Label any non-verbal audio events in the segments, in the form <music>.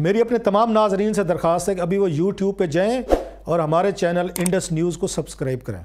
میری اپنے تمام ناظرین سے درخواست ہے کہ ابھی وہ یوٹیوب پہ جائیں اور ہمارے چینل انڈس نیوز کو سبسکرائب کریں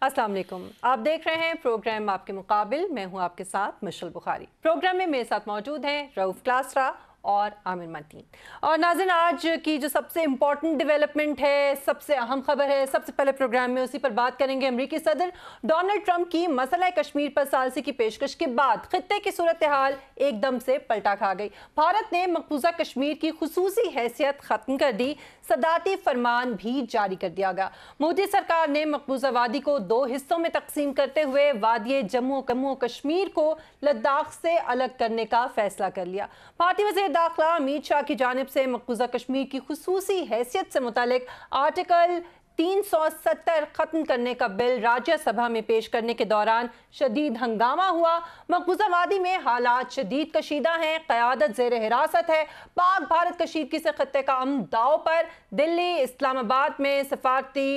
السلام علیکم آپ دیکھ رہے ہیں پروگرام آپ کے مقابل میں ہوں آپ کے ساتھ مشل بخاری پروگرام میں میرے ساتھ موجود ہیں روف کلاسرا اور آمیر مدین اور ناظرین آج کی جو سب سے امپورٹنٹ ڈیویلپمنٹ ہے سب سے اہم خبر ہے سب سے پہلے پروگرام میں اسی پر بات کریں گے امریکی صدر ڈونلڈ ٹرمپ کی مسئلہ کشمیر پر سالسی کی پیشکش کے بعد خطے کی صورتحال ایک دم سے پلٹا کھا گئی بھارت نے مقبوضہ کشمیر کی خصوصی حیثیت ختم کر دی صداتی فرمان بھی جاری کر دیا گیا مودی سرکار نے مقبوضہ وادی کو دو حصوں میں تقسیم کرتے ہوئے وادی جموں و کشمیر کو لداخ سے الگ کرنے کا فیصلہ کر لیا بھارتی وزیر داخلہ امید شاہ کی جانب سے مقبوضہ کشمیر کی خصوصی حیثیت سے متعلق آرٹیکل تین سو ستر ختم کرنے کا بل راجہ سبھا میں پیش کرنے کے دوران شدید ہنگامہ ہوا مقبوضہ وادی میں حالات شدید کشیدہ ہیں قیادت زیر حراست ہے پاک بھارت کشیدگی سے خطے کا امن داؤ پر دلی اسلام آباد میں سفارتی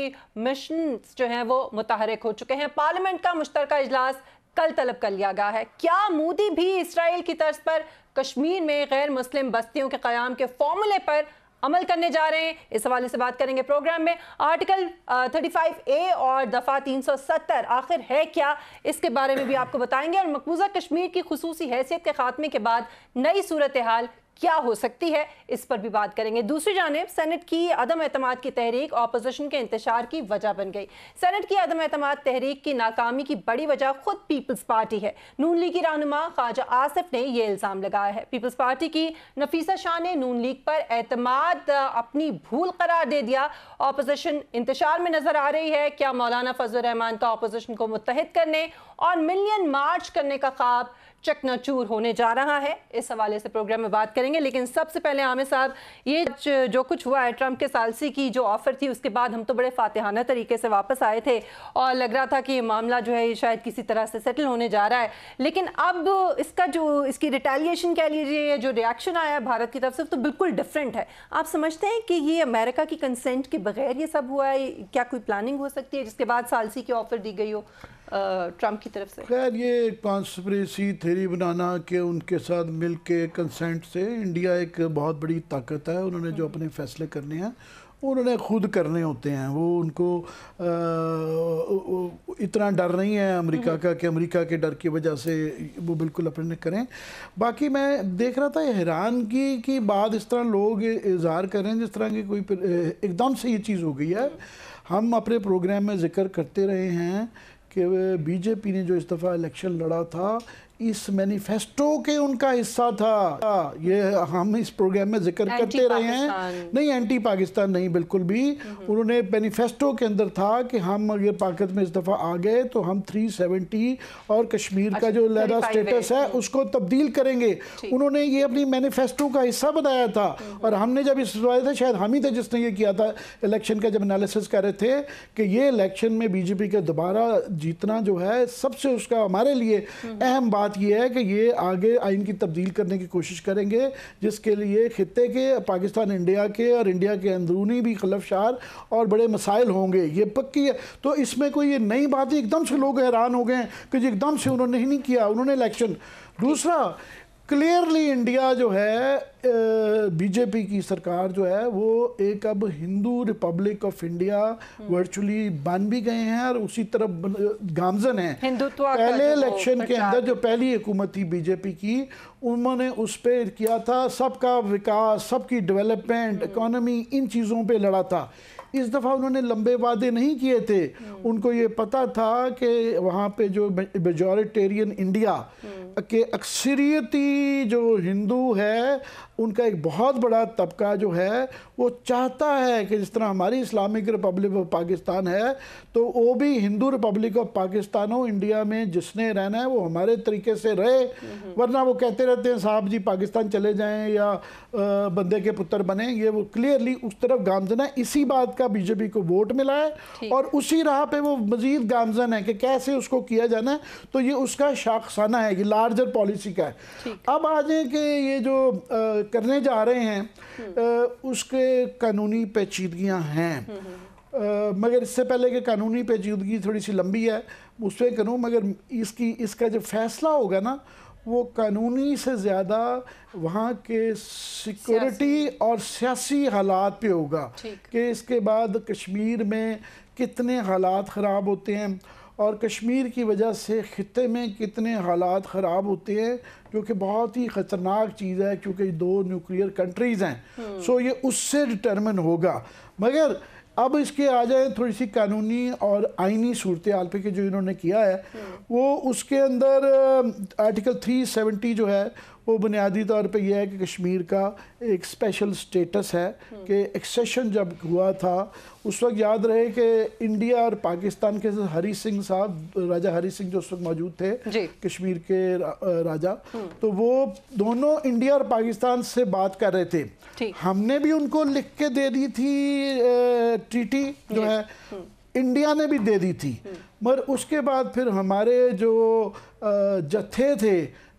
مشنز جو ہیں وہ متحرک ہو چکے ہیں پارلیمنٹ کا مشترکہ اجلاس کل طلب کر لیا گیا ہے کیا مودی بھی اسرائیل کی طرز پر کشمیر میں غیر مسلم بستیوں کے قیام کے فارمولے پر عمل کرنے جا رہے ہیں اس حوالے سے بات کریں گے پروگرام میں آرٹیکل 35 اے اور دفعہ 370 آخر ہے کیا اس کے بارے میں بھی آپ کو بتائیں گے اور مقبوضہ کشمیر کی خصوصی حیثیت کے خاتمے کے بعد نئی صورتحال کیا ہو سکتی ہے اس پر بھی بات کریں گے دوسری جانب سینٹ کی عدم اعتماد کی تحریک اپوزیشن کے انتشار کی وجہ بن گئی سینٹ کی عدم اعتماد تحریک کی ناکامی کی بڑی وجہ خود پیپلز پارٹی ہے نون لیگ کی رہنما خواجہ آصف نے یہ الزام لگایا ہے پیپلز پارٹی کی نفیسہ شاہ نے نون لیگ پر اعتماد اپنی بھول قرار دے دیا آپوزیشن انتشار میں نظر آ رہی ہے کیا مولانا فضل الرحمان کا اپوزیشن کو متحد کرنے اور ملین مارچ کرنے کا خواب چکنا چور ہونے جا رہا ہے اس حوالے سے پروگرام میں بات کریں گے لیکن سب سے پہلے عامر صاحب یہ جو کچھ ہوا ہے ٹرمپ کے سالسی کی جو آفر تھی اس کے بعد ہم تو بڑے فاتحانہ طریقے سے واپس آئے تھے اور لگ رہا تھا کہ یہ معاملہ جو ہے یہ شاید کسی طرح سے سیٹل ہونے جا رہا ہے لیکن اب اس کا جو اس کی ریٹیلیشن کہہ لیے جو ریاکشن آیا ہے بھارت کی طرف سے تو بالکل ڈفرینٹ ہے آپ سمجھتے ہیں کہ یہ امریکہ کی کنسنٹ کے بغیر یہ سب ہوا ہے کیا کوئی پلاننگ ہو سکتی ہے جس کے بعد سالسی کی آفر دی گئی ہو ٹرمپ کی طرف سے خیر یہ کانسپریسی تھیری بنانا کہ ان کے ساتھ مل کے کنسنٹ سے انڈیا ایک بہت بڑی طاقت ہے انہوں نے جو اپنے فیصلے کرنے ہیں انہوں نے خود کرنے ہوتے ہیں وہ ان کو اتنا ڈر نہیں ہے امریکہ کا کہ امریکہ کے ڈر کی وجہ سے وہ بالکل اپنے کریں باقی میں دیکھ رہا تھا حیرانگی کی بات اس طرح لوگ کر اظہار کریں جس طرح کی کوئی ایک دم سے یہ چیز ہو گئی ہے ہم اپنے پروگرام میں ذکر کرتے رہے ہیں کہ بی جے پی نے جو اس دفعہ الیکشن لڑا تھا اس مینیفیسٹو کے ان کا حصہ تھا یہ ہم اس پروگرام میں ذکر کرتے رہے ہیں نہیں اینٹی پاکستان نہیں بالکل بھی انہوں نے مینیفیسٹو کے اندر تھا کہ ہم اگر پاکت میں اس دفعہ آ گئے تو ہم 370 اور کشمیر کا اچھا، جو لہدا سٹیٹس ہے اس کو تبدیل کریں گے انہوں نے یہ اپنی مینیفیسٹو کا حصہ بتایا تھا اور ہم نے جب اس سوائے تھے شاید ہم ہی تھے جس نے یہ کیا تھا الیکشن کا جب انالیس کر رہے تھے کہ یہ الیکشن میں بی جے پی کا دوبارہ جیتنا جو ہے سب سے اس کا ہمارے لیے اہم بات بات یہ ہے کہ یہ آگے آئین کی تبدیل کرنے کی کوشش کریں گے جس کے لیے خطے کے پاکستان انڈیا کے اور انڈیا کے اندرونی بھی خلف شار اور بڑے مسائل ہوں گے یہ پکی ہے تو اس میں کوئی یہ نئی بات ہے ایک دم سے لوگ حیران ہو گئے ہیں کہ ایک دم سے انہوں نے ہی نہیں کیا انہوں نے الیکشن دوسرا کلیئرلی انڈیا جو ہے بی جے پی کی سرکار جو ہے وہ ایک اب Hindu republic of India virtually بن بھی گئے ہیں اور اسی طرف گامزن ہیں پہلے الیکشن کے اندر جو پہلی حکومت تھی بی جے پی کی انہوں نے اس پہ کیا تھا سب کا وکاس سب کی ڈیولپمنٹ اکانومی ان چیزوں پہ لڑا تھا اس دفعہ انہوں نے لمبے وعدے نہیں کیے تھے ان کو یہ پتا تھا کہ وہاں پہ جو میجورٹیرین انڈیا کہ اکثریتی جو ہندو ہے ان کا ایک بہت بڑا طبقہ جو ہے وہ چاہتا ہے کہ جس طرح ہماری اسلامک ریپبلک آف پاکستان ہے تو وہ بھی ہندو ریپبلک آف پاکستان ہو انڈیا میں جس نے رہنا ہے وہ ہمارے طریقے سے رہے ورنہ وہ کہتے رہتے ہیں صاحب جی پاکستان چلے جائیں یا بندے کے پتر بنے یہ وہ کلیئرلی اس طرف گامزن ہے اسی بات کا بی جے پی کو ووٹ ملا ہے اور اسی راہ پہ وہ مزید گامزن ہے کہ کیسے اس کو کیا جانا ہے تو یہ اس کا شاخسانہ ہے یہ لارجر پالیسی کا ہے اب آ جائیں کہ یہ جو کرنے جا رہے ہیں اس کے قانونی پیچیدگیاں ہیں مگر اس سے پہلے کہ قانونی پیچیدگی تھوڑی سی لمبی ہے اس پہ کروں مگر اس کی اس کا جو فیصلہ ہوگا نا وہ قانونی سے زیادہ وہاں کے سیکورٹی اور سیاسی حالات پہ ہوگا کہ اس کے بعد کشمیر میں کتنے حالات خراب ہوتے ہیں اور کشمیر کی وجہ سے خطے میں کتنے حالات خراب ہوتے ہیں جو کہ بہت ہی خطرناک چیز ہے کیونکہ دو نیوکلیئر کنٹریز ہیں سو یہ اس سے ڈٹرمن ہوگا مگر اب اس کے آ جائیں تھوڑی سی قانونی اور آئینی پہ کہ جو انہوں نے کیا ہے وہ اس کے اندر آرٹیکل 370 جو ہے وہ بنیادی طور پہ یہ ہے کہ کشمیر کا ایک اسپیشل سٹیٹس ہے کہ ایکسیشن جب ہوا تھا اس وقت یاد رہے کہ انڈیا اور پاکستان کے ہری سنگھ صاحب راجہ ہری سنگھ جو اس وقت موجود تھے جی۔ کشمیر کے راجہ تو وہ دونوں انڈیا اور پاکستان سے بات کر رہے تھے ہم نے بھی ان کو لکھ کے دے دی تھی ٹریٹی جو جی۔ ہے انڈیا نے بھی دے دی تھی مگر اس کے بعد پھر ہمارے جو جتھے تھے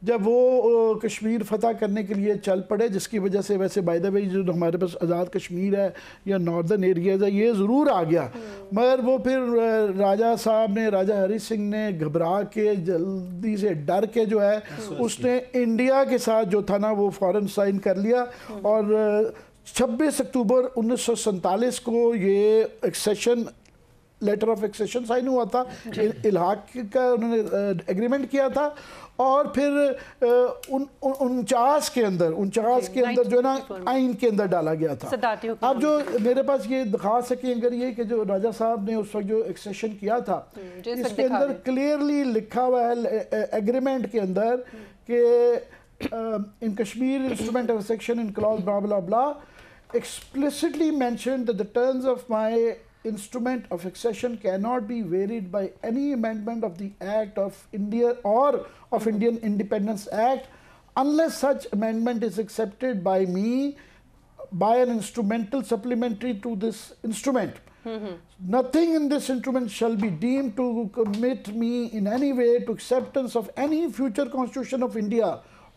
جب وہ کشمیر فتح کرنے کے لیے چل پڑے جس کی وجہ سے ویسے بائی دا وے جو ہمارے پاس آزاد کشمیر ہے یا ناردرن ایریاز ہے یہ ضرور آ گیا ہاں۔ مگر وہ پھر راجہ صاحب نے راجہ ہری سنگھ نے گھبرا کے جلدی سے ڈر کے جو ہے ہاں۔ اس نے انڈیا کے ساتھ جو تھا نا وہ فوراً سائن کر لیا ہاں۔ اور چھبیس اکتوبر انیس سو سنتالیس کو یہ accession letter of accession sign ہوا تھا الحاق کا انہوں نے ایگریمنٹ کیا تھا اور پھر انچاس کے اندر انچاس جی، کے اندر جو ہے نا آئین کے اندر ڈالا گیا تھا اب جو میرے پاس یہ دکھا سکیں اگر یہ کہ جو راجہ صاحب نے اس وقت جو ایکسیشن کیا تھا جی، اس کے اندر کلیئرلی لکھا ہوا ہے ایگریمنٹ کے اندر کہ ان کشمیر ان blah blah blah of my instrument of accession cannot be varied by any amendment of the Act of India or of Indian Independence Act unless such amendment is accepted by me by an instrumental supplementary to this instrument. Mm -hmm. Nothing in this instrument shall be deemed to commit me in any way to acceptance of any future constitution of India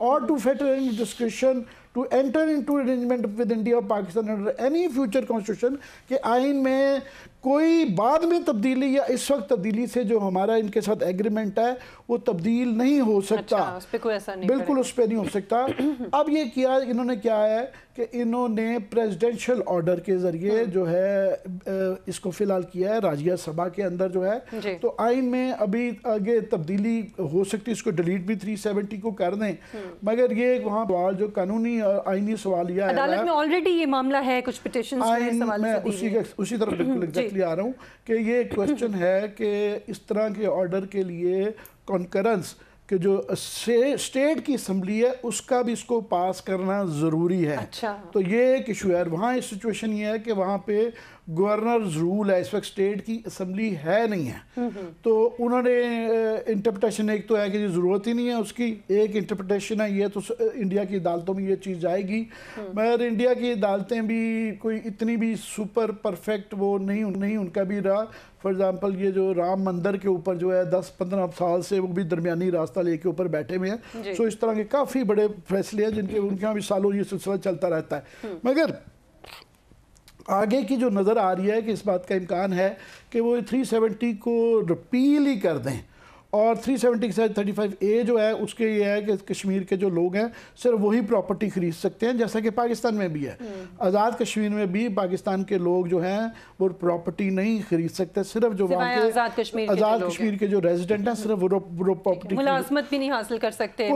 or to fetter any discretion to enter into arrangement with India اور Pakistan under any future constitution کہ آئین میں کوئی بعد میں تبدیلی یا اس وقت تبدیلی سے جو ہمارا ان کے ساتھ ایگریمنٹ ہے وہ تبدیل نہیں ہو سکتا اچھا، بالکل اس پہ نہیں ہو سکتا اب یہ کیا انہوں نے کیا ہے کہ انہوں نے پریزیڈنشل آرڈر کے ذریعے جو ہے اس فی الحال کیا ہے راجیہ سبھا کے اندر جو ہے جی۔ تو آئین میں ابھی آگے تبدیلی ہو سکتی اس کو ڈیلیٹ بھی 370 کو کر دیں مگر یہ وہاں سوال جو قانونی آئینی سوال یہ ہے عدالت میں آلریڈی یہ معاملہ ہے رہا ہوں کہ یہ question ہے کہ اس طرح کے آرڈر کے لیے کانکرنس کہ جو اسٹیٹ کی اسمبلی ہے اس کا بھی اس کو پاس کرنا ضروری ہے اچھا۔ تو یہ ایک ایشو ہے وہاں سچویشن یہ ہے کہ وہاں پہ گورنرز رول ہے اس وقت اسٹیٹ کی اسمبلی ہے نہیں ہے تو انہوں نے انٹرپٹیشن ایک تو ہے کہ ضرورت ہی نہیں ہے اس کی ایک انٹرپٹیشن ہے یہ تو انڈیا کی عدالتوں میں یہ چیز جائے گی مگر انڈیا کی عدالتیں بھی کوئی اتنی بھی سپر پرفیکٹ وہ نہیں ان کا بھی رہا فار ایگزامپل یہ جو رام مندر کے اوپر جو ہے دس پندرہ سال سے وہ بھی درمیانی راستہ لے کے اوپر بیٹھے ہوئے ہیں سو جی۔ اس طرح کے کافی بڑے فیصلے ہیں جن کے ان کے یہاں بھی سالوں یہ سلسلہ چلتا رہتا ہے مگر آگے کی جو نظر آ رہی ہے کہ اس بات کا امکان ہے کہ وہ 370 کو رپیل ہی کر دیں اور 370 سیونٹی 35 اے جو ہے اس کے یہ ہے کہ کشمیر کے جو لوگ ہیں صرف وہی پراپرٹی خرید سکتے ہیں جیسا کہ پاکستان میں بھی ہے آزاد کشمیر میں بھی پاکستان کے لوگ جو ہیں وہ پراپرٹی نہیں خرید سکتے صرف جو وہاں کے آزاد کشمیر کے جو ریزیڈنٹ ہیں صرف وہ پراپرٹی ملازمت بھی نہیں حاصل کر سکتے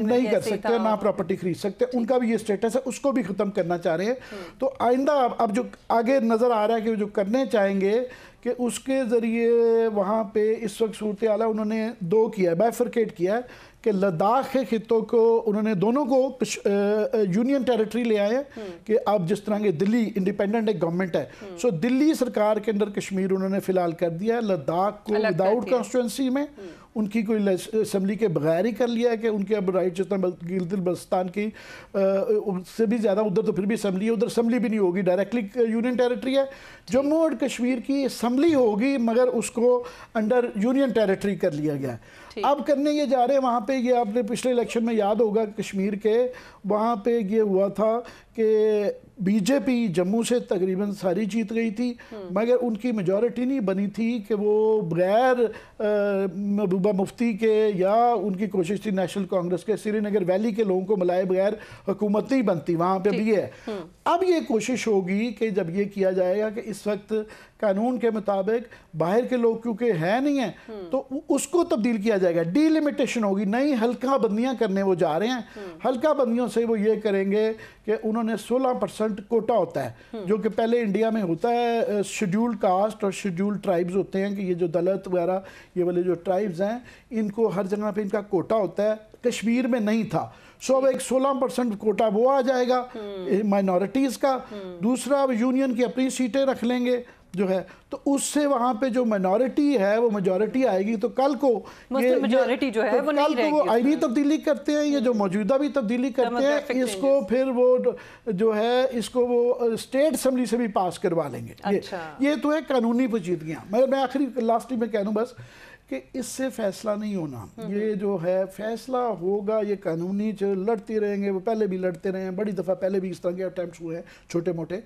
نہیں کر سکتے نہ پراپرٹی خرید سکتے ان کا بھی یہ سٹیٹس ہے اس کو بھی ختم کرنا چاہ رہے ہیں تو آئندہ اب جو آگے نظر آ رہا ہے کہ جو کرنے چاہیں گے کہ اس کے ذریعے وہاں پہ اس وقت صورت حال انہوں نے دو کیا ہے بیفرکیٹ کیا ہے کہ لداخ کے خطوں کو انہوں نے دونوں کو یونین ٹیریٹری لے آئے ہیں کہ اب جس طرح کے دلی انڈیپینڈنٹ ایک گورنمنٹ ہے سو دلی سرکار کے اندر کشمیر انہوں نے فی الحال کر دیا ہے لداخ کو کانسٹوینسی میں ان کی کوئی اسمبلی کے بغیر ہی کر لیا ہے کہ ان کے اب رائٹ البستان کی اس سے بھی زیادہ ادھر تو پھر بھی اسمبلی ہے ادھر اسمبلی بھی نہیں ہوگی ڈائریکٹلی یونین ٹیریٹری ہے جموں اور کشمیر کی اسمبلی ہوگی مگر اس کو انڈر یونین ٹیریٹری کر لیا گیا ہے اب کرنے یہ جا رہے ہیں وہاں پہ یہ آپ نے پچھلے الیکشن میں یاد ہوگا کشمیر کے وہاں پہ یہ ہوا تھا کہ بی جے پی جموں سے تقریباً ساری جیت گئی تھی مگر ان کی میجورٹی نہیں بنی تھی کہ وہ بغیر مفتی کے یا ان کی کوشش تھی نیشنل کانگریس کے سری نگر ویلی کے لوگوں کو ملائے بغیر حکومت نہیں بنتی وہاں پہ بھی ہے اب یہ کوشش ہوگی کہ جب یہ کیا جائے گا کہ اس وقت قانون کے مطابق باہر کے لوگ کیونکہ ہے نہیں ہیں تو اس کو تبدیل کیا جائے گا ڈی لیمیٹیشن ہوگی نئی حلقہ بندیاں کرنے وہ جا رہے ہیں حلقہ بندیوں سے وہ یہ کریں گے کہ انہوں نے سولہ پرسنٹ کوٹا ہوتا ہے جو کہ پہلے انڈیا میں ہوتا ہے شیڈیول کاسٹ اور شیڈیول ٹرائبز ہوتے ہیں کہ یہ جو دلت وغیرہ یہ والے جو ٹرائبز ہیں ان کو ہر جگہ پہ ان کا کوٹا ہوتا ہے کشمیر میں نہیں تھا سو اب ایک سولہ پرسنٹ کوٹا وہ آ جائے گا مائنورٹیز کا دوسرا اب یونین کی اپنی سیٹیں رکھ لیں گے جو ہے تو اس سے وہاں پہ جو مائنورٹی ہے وہ میجورٹی آئے گی تو کل کو جو ہے وہ وہ تبدیلی کرتے ہیں یہ جو موجودہ بھی تبدیلی کرتے ہیں اس کو پھر وہ جو ہے اس کو وہ اسٹیٹ اسمبلی سے بھی پاس کروا لیں گے یہ اچھا۔ تو ہے قانونی پیچیدگیاں میں آخری لاسٹ میں کہہ بس کہ اس سے فیصلہ نہیں ہونا یہ جو ہے فیصلہ ہوگا یہ قانونی چ لڑتے رہیں گے وہ پہلے بھی لڑتے رہے ہیں بڑی دفعہ پہلے بھی اس طرح کے ہوئے ہیں چھوٹے موٹے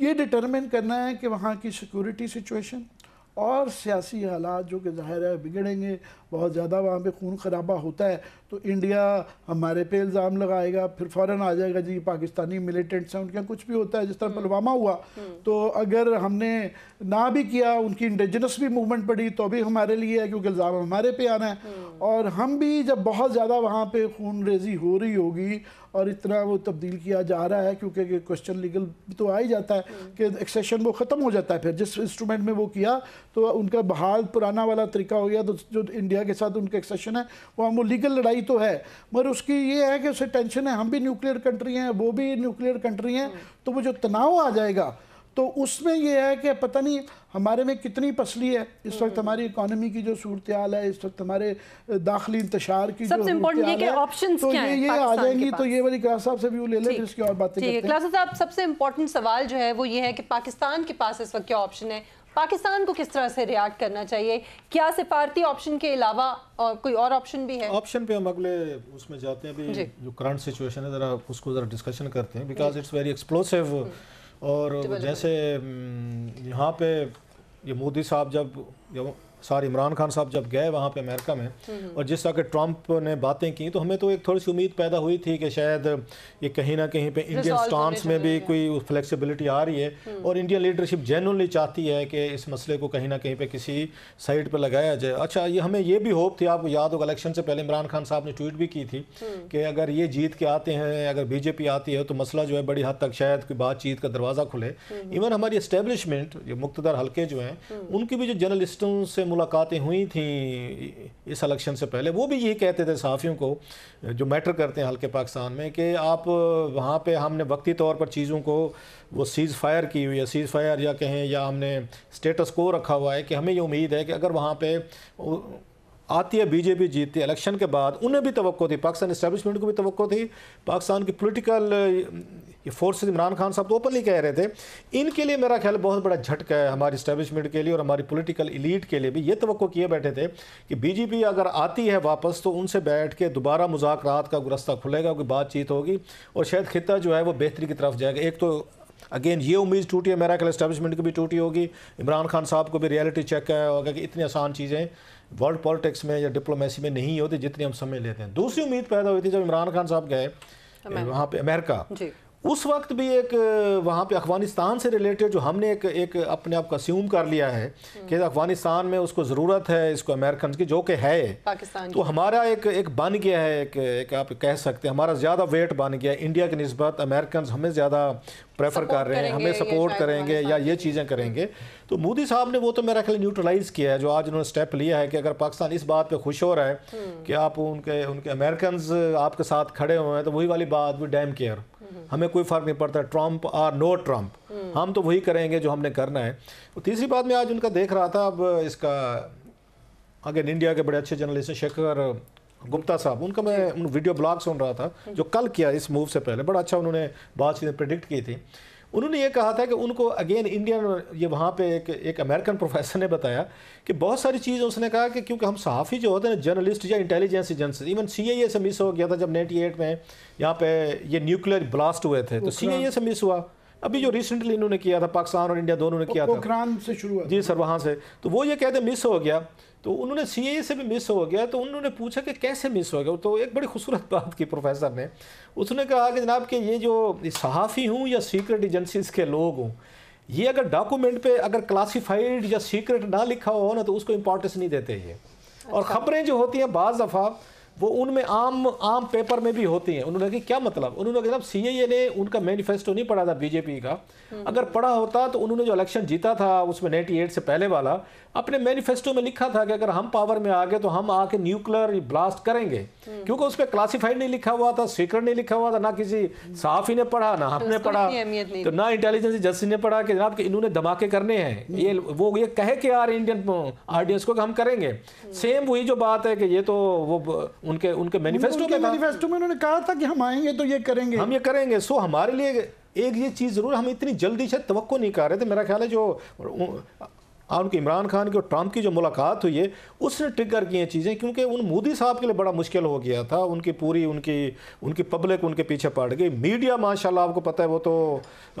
یہ ڈیٹرمن کرنا ہے کہ وہاں کی سیکیورٹی سچویشن اور سیاسی حالات جو کہ ظاہر ہے بگڑیں گے بہت زیادہ وہاں پہ خون خرابہ ہوتا ہے تو انڈیا ہمارے پہ الزام لگائے گا پھر فوراً آ جائے گا جی پاکستانی ملیٹنٹس ہیں ان کے کچھ بھی ہوتا ہے جس طرح پلوامہ ہوا تو اگر ہم نے نہ بھی کیا ان کی انڈیجنس بھی موومنٹ پڑی تو بھی ہمارے لیے ہے کیونکہ الزام ہمارے پہ آنا ہے اور ہم بھی جب بہت زیادہ وہاں پہ خون ریزی ہو رہی ہوگی اور اتنا وہ تبدیل کیا جا رہا ہے کیونکہ کوشچن لیگل تو آ ہی جاتا ہے کہ ایکسیشن وہ ختم ہو جاتا ہے پھر جس انسٹرومنٹ میں وہ کیا تو ان کا بحال پرانا والا طریقہ ہو گیا تو جو انڈیا انڈیا کے ساتھ ان کا ایکسیشن ہے وہاں وہ لیگل لڑائی تو ہے مگر اس کی یہ ہے کہ اسے ٹینشن ہے ہم بھی نیوکلئر کنٹری ہیں وہ بھی نیوکلئر کنٹری ہیں تو وہ جو تناؤ آ جائے گا تو اس میں یہ ہے کہ پتہ نہیں ہمارے میں کتنی پسلی ہے اس وقت ہماری اکانومی کی جو صورتحال ہے اس وقت ہمارے داخلی انتشار کی جو صورتحال ہے تو یہ آ جائیں گی تو یہ والی کلاس صاحب سے بھی لے لیں اس کی اور باتیں کرتے ہیں کلاس صاحب سب سے امپورٹنٹ سوال جو ہے وہ یہ ہے کہ پاکستان کے پاس اس وقت کیا آپشن ہے پاکستان کو کس طرح سے ریاکٹ کرنا چاہیے کیا سفارتی آپشن کے علاوہ اور کوئی اور آپشن بھی ہے آپشن پہ ہم اگلے اس میں جاتے ہیں بھی جی۔ جو کرنٹ سیچویشن ہے ذرا اس کو ذرا ڈسکشن کرتے ہیں بیکاز اٹس ویری ایکسپلوسیو اور جی، جیسے یہاں پہ یہ مودی صاحب جب سار عمران خان صاحب جب گئے وہاں پہ امریکہ میں اور جس طرح کہ ٹرمپ نے باتیں کی تو ہمیں تو ایک تھوڑی سی امید پیدا ہوئی تھی کہ شاید یہ کہیں نہ کہیں پہ انڈین سٹانس میں بھی کوئی فلیکسیبلٹی آ رہی ہے اور انڈین لیڈرشپ جنرلی چاہتی ہے کہ اس مسئلے کو کہیں نہ کہیں پہ کسی سائڈ پہ لگایا جائے اچھا یہ ہمیں یہ بھی ہوپ تھی آپ کو یاد ہوگا الیکشن سے پہلے عمران خان صاحب نے ٹویٹ بھی کی تھی کہ اگر یہ جیت کے آتے ہیں اگر بی جے پی آتی ہے تو مسئلہ جو ہے بڑی حد تک شاید کوئی بات چیت کا دروازہ کھلے ایون ہماری اسٹیبلشمنٹ یہ مقتدار حلقے جو ہیں ان کی بھی جو جرنلسٹوں سے ملاقاتیں ہوئی تھیں اس الیکشن سے پہلے وہ بھی یہی کہتے تھے صحافیوں کو جو میٹر کرتے ہیں ہلکے پاکستان میں کہ آپ وہاں پہ ہم نے وقتی طور پر چیزوں کو وہ سیز فائر کی ہوئی ہے سیز فائر یا کہیں یا ہم نے سٹیٹس کو رکھا ہوا ہے کہ ہمیں یہ امید ہے کہ اگر وہاں پہ آتی ہے بی جے پی جیتی الیکشن کے بعد انہیں بھی توقع تھی پاکستان اسٹیبلشمنٹ کو بھی توقع تھی پاکستان کی پولیٹیکل یہ فورسز عمران خان صاحب تو اوپنلی کہہ رہے تھے ان کے لیے میرا خیال بہت بڑا جھٹکا ہے ہماری اسٹیبلشمنٹ کے لیے اور ہماری پولیٹیکل ایلیٹ کے لیے بھی یہ توقع کیے بیٹھے تھے کہ بی جے پی اگر آتی ہے واپس تو ان سے بیٹھ کے دوبارہ مذاکرات کا گرستہ کھلے گا کوئی بات چیت ہوگی اور شاید خطہ جو ہے وہ بہتری کی طرف جائے گا ایک تو اگین یہ امید ٹوٹی ہے میرا خیال اسٹیبلشمنٹ کی بھی ٹوٹی ہوگی عمران خان صاحب کو بھی ریالٹی چیک ہے ہوگا کہ اتنی آسان چیزیں ورلڈ پالیٹکس میں یا ڈپلومیسی میں نہیں ہوتی جتنی ہم سمجھ لیتے ہیں دوسری امید پیدا ہوئی تھی جب عمران خان صاحب گئے وہاں پہ امریکہ جی۔ اس وقت بھی ایک وہاں پہ افغانستان سے ریلیٹڈ جو ہم نے ایک ایک اپنے آپ کا سیوم کر لیا ہے کہ افغانستان میں اس کو ضرورت ہے اس کو امریکنز کی جو کہ ہے پاکستان تو ہمارا ایک ایک بن گیا ہے ایک ایک آپ کہہ سکتے ہیں ہمارا زیادہ ویٹ بن گیا ہے انڈیا کی نسبت امریکنز ہمیں زیادہ پریفر کر رہے ہیں ہمیں سپورٹ کریں گے یا یہ چیزیں کریں گے تو مودی صاحب نے وہ تو میرا خیال نیوٹرلائز کیا ہے جو آج انہوں نے سٹیپ لیا ہے کہ اگر پاکستان اس بات پہ خوش ہو رہا ہے کہ آپ ان کے ان کے امریکنز آپ کے ساتھ کھڑے ہوئے ہیں تو وہی والی بات آدمی ڈیم کیئر ہمیں کوئی فرق نہیں پڑتا ٹرمپ آر نو ٹرمپ ہم تو وہی کریں گے جو ہم نے کرنا ہے تیسری بات میں آج ان کا دیکھ رہا تھا اب اس کا اگین انڈیا کے بڑے اچھے جرنلسٹ شیکھر گپتا صاحب ان کا میں جی۔ ان ویڈیو بلاگ سن رہا تھا جو کل کیا اس موو سے پہلے بڑا اچھا انہوں نے بات چیتیں پریڈکٹ کی تھیں انہوں نے یہ کہا تھا کہ ان کو اگین انڈین یہ وہاں پہ ایک ایک امریکن پروفیسر نے بتایا کہ بہت ساری چیزیں اس نے کہا کہ کیونکہ ہم صحافی جو ہوتے ہیں جرنلسٹ یا intelligence agency even C A A سے مس ہو گیا تھا جب نائنٹی ایٹ میں یہاں پہ یہ نیوکلیر بلاسٹ ہوئے تھے تو سی اے اے سے مس ہوا ابھی جو ریسنٹلی انہوں نے کیا تھا پاکستان اور انڈیا دونوں نے کیا تھا سے شروع جی سر وہاں سے تو وہ یہ کہتے ہیں مس ہو گیا تو انہوں نے سی اے سے بھی مس ہو گیا تو انہوں نے پوچھا کہ کیسے مس ہو گیا تو ایک بڑی خوبصورت <laughs> بات کی پروفیسر نے اس نے کہا کہ جناب کہ یہ جو صحافی ہوں یا سیکرٹ ایجنسیز کے لوگ ہوں یہ اگر ڈاکومنٹ پہ اگر کلاسیفائیڈ یا سیکرٹ نہ لکھا ہو نا تو اس کو امپورٹنس نہیں دیتے یہ اور اچھا۔ خبریں جو ہوتی ہیں بعض دفعہ وہ ان میں عام عام پیپر میں بھی ہوتی ہیں انہوں نے کہا کیا مطلب انہوں نے کہا جناب سی اے اے نے ان کا مینیفیسٹو نہیں پڑھا تھا بی جے پی کا اگر پڑھا ہوتا تو انہوں نے جو الیکشن جیتا تھا اس میں نائنٹی ایٹ سے پہلے والا اپنے مینیفیسٹو میں لکھا تھا کہ اگر ہم پاور میں آگے تو ہم آ کے نیوکلر بلاسٹ کریں گے کیونکہ اس پہ کلاسیفائڈ نہیں لکھا ہوا تھا سیکرٹ نہیں لکھا ہوا تھا نہ کسی صحافی نے پڑھا نہ ہم نے پڑھا تو نہ انٹیلیجنس جسٹس نے پڑھا کہ جناب کہ انہوں نے دھماکے کرنے ہیں یہ وہ یہ کہے کہ یار انڈین آڈینس کو کہ ہم کریں گے سیم وہی جو بات ہے کہ یہ تو وہ ان ان کے کے مینیفیسٹو میں انہوں نے کہا تھا کہ ہم آئیں گے تو یہ کریں گے ہم یہ کریں گے سو ہمارے لیے ایک یہ چیز ضرور ہم اتنی جلدی سے توقع نہیں کر رہے تھے میرا خیال ہے جو آپ کی عمران خان کی اور ٹرمپ کی جو ملاقات ہوئی ہے اس نے ٹرگر کی ہیں چیزیں کیونکہ ان مودی صاحب کے لیے بڑا مشکل ہو گیا تھا ان کی پوری ان کی ان کی پبلک ان کے پیچھے پڑ گئی میڈیا ماشاءاللہ اللہ آپ کو پتہ ہے وہ تو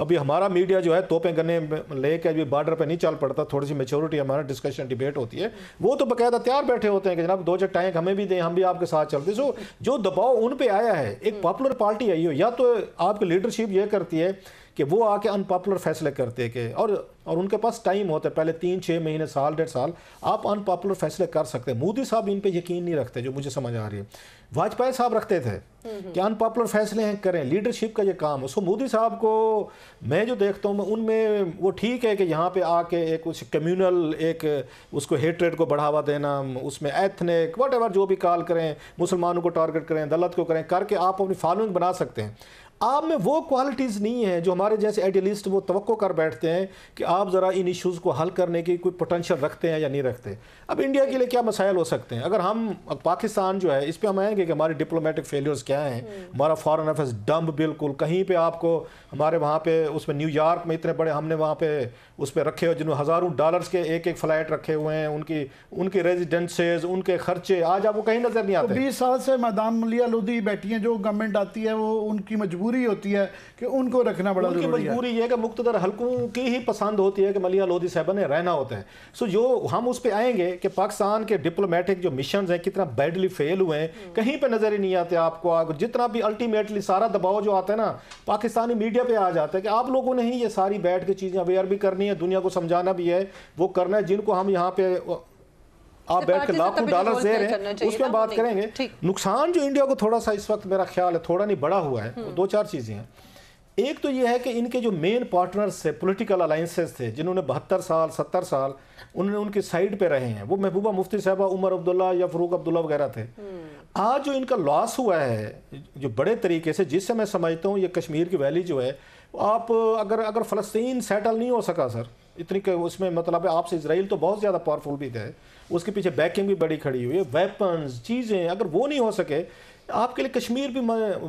ابھی ہمارا میڈیا جو ہے توپیں گنے لے کے ابھی بارڈر پہ نہیں چل پڑتا تھوڑی سی میچورٹی ہمارا ڈسکشن ڈبیٹ ہوتی ہے وہ تو باقاعدہ تیار بیٹھے ہوتے ہیں کہ جناب دو چار ٹینک ہمیں بھی دیں ہم بھی آپ کے ساتھ چلتے سو جو دباؤ ان پہ آیا ہے ایک پاپولر پارٹی آئی ہو یا تو آپ کی لیڈرشپ یہ کرتی ہے کہ وہ آ کے ان پاپولر فیصلے کرتے کہ اور اور ان کے پاس ٹائم ہوتا ہے پہلے تین چھ مہینے سال ڈیڑھ سال آپ ان پاپولر فیصلے کر سکتے ہیں مودی صاحب ان پہ یقین نہیں رکھتے جو مجھے سمجھ آ رہی ہے واجپئی صاحب رکھتے تھے کہ ان پاپولر فیصلے ہیں کریں لیڈرشپ کا یہ کام ہے سو مودی صاحب کو میں جو دیکھتا ہوں ان میں وہ ٹھیک ہے کہ یہاں پہ آ کے ایک اس کمیونل ایک اس کو ہیٹریٹ کو بڑھاوا دینا اس میں ایتھنک وٹ ایور جو بھی کال کریں مسلمانوں کو ٹارگٹ کریں دلت کو کریں کر کے آپ اپنی فالوئنگ بنا سکتے ہیں آپ میں وہ کوالٹیز نہیں ہیں جو ہمارے جیسے ایٹ وہ توقع کر بیٹھتے ہیں کہ آپ ذرا ان ایشوز کو حل کرنے کی کوئی پوٹینشیل رکھتے ہیں یا نہیں رکھتے اب انڈیا کے لیے کیا مسائل ہو سکتے ہیں اگر ہم پاکستان جو ہے اس پہ ہم آئیں گے کہ ہماری ڈپلومیٹک فیلئرس کیا ہیں ہمارا فارن افیئرس ڈمب بالکل کہیں پہ آپ کو ہمارے وہاں پہ اس میں نیو یارک میں اتنے بڑے ہم نے وہاں پہ اس پہ رکھے ہوئے جنہوں ہزاروں ڈالرس کے ایک ایک فلائٹ رکھے ہوئے ہیں ان کی ان کے ریزیڈنسز ان کے خرچے آج آپ وہ کہیں نظر نہیں آتے بیس سال سے میدان ملیہ لودی ہیں جو گورنمنٹ آتی ہے وہ ان کی مجبور مجبوری ہوتی ہے کہ ان کو رکھنا بڑا ضروری ہے ان کی مجبوری یہ ہے کہ مقتدر حلقوں کی ہی پسند ہوتی ہے کہ ملیہ لودی صاحبہ نے رہنا ہوتا ہے سو جو ہم اس پہ آئیں گے کہ پاکستان کے ڈپلومیٹک جو مشنز ہیں کتنا بیڈلی فیل ہوئے ہیں کہیں پہ نظر ہی نہیں آتے آپ کو جتنا بھی الٹی میٹلی سارا دباؤ جو آتا ہے نا پاکستانی میڈیا پہ آ جاتا ہے کہ آپ لوگوں نے ہی یہ ساری بیٹھ کے چیزیں اویئر بھی کرنی ہے دنیا کو سمجھانا بھی ہے وہ کرنا ہے جن کو ہم یہاں پہ آپ بیٹھ کے لاکھوں ڈالر دے رہے ہیں اس پہ بات کریں گے نقصان جو انڈیا کو تھوڑا سا اس وقت میرا خیال ہے تھوڑا نہیں بڑا ہوا ہے دو چار چیزیں ہیں ایک تو یہ ہے کہ ان کے جو مین پارٹنرز تھے پولیٹیکل الائنسز تھے جنہوں نے بہتر سال ستر سال انہوں نے ان کی سائیڈ پہ رہے ہیں وہ محبوبہ مفتی صاحبہ عمر عبداللہ یا فروغ عبداللہ وغیرہ تھے آج جو ان کا لاس ہوا ہے جو بڑے طریقے سے جس سے میں سمجھتا ہوں یہ کشمیر کی ویلی جو ہے آپ اگر اگر فلسطین سیٹل نہیں ہو سکا سر اتنی کہ اس میں مطلب ہے آپ سے اسرائیل تو بہت زیادہ پاورفل بھی تھے اس کے پیچھے بیکنگ بھی بڑی کھڑی ہوئی ہے ویپنز چیزیں اگر وہ نہیں ہو سکے آپ کے لیے کشمیر بھی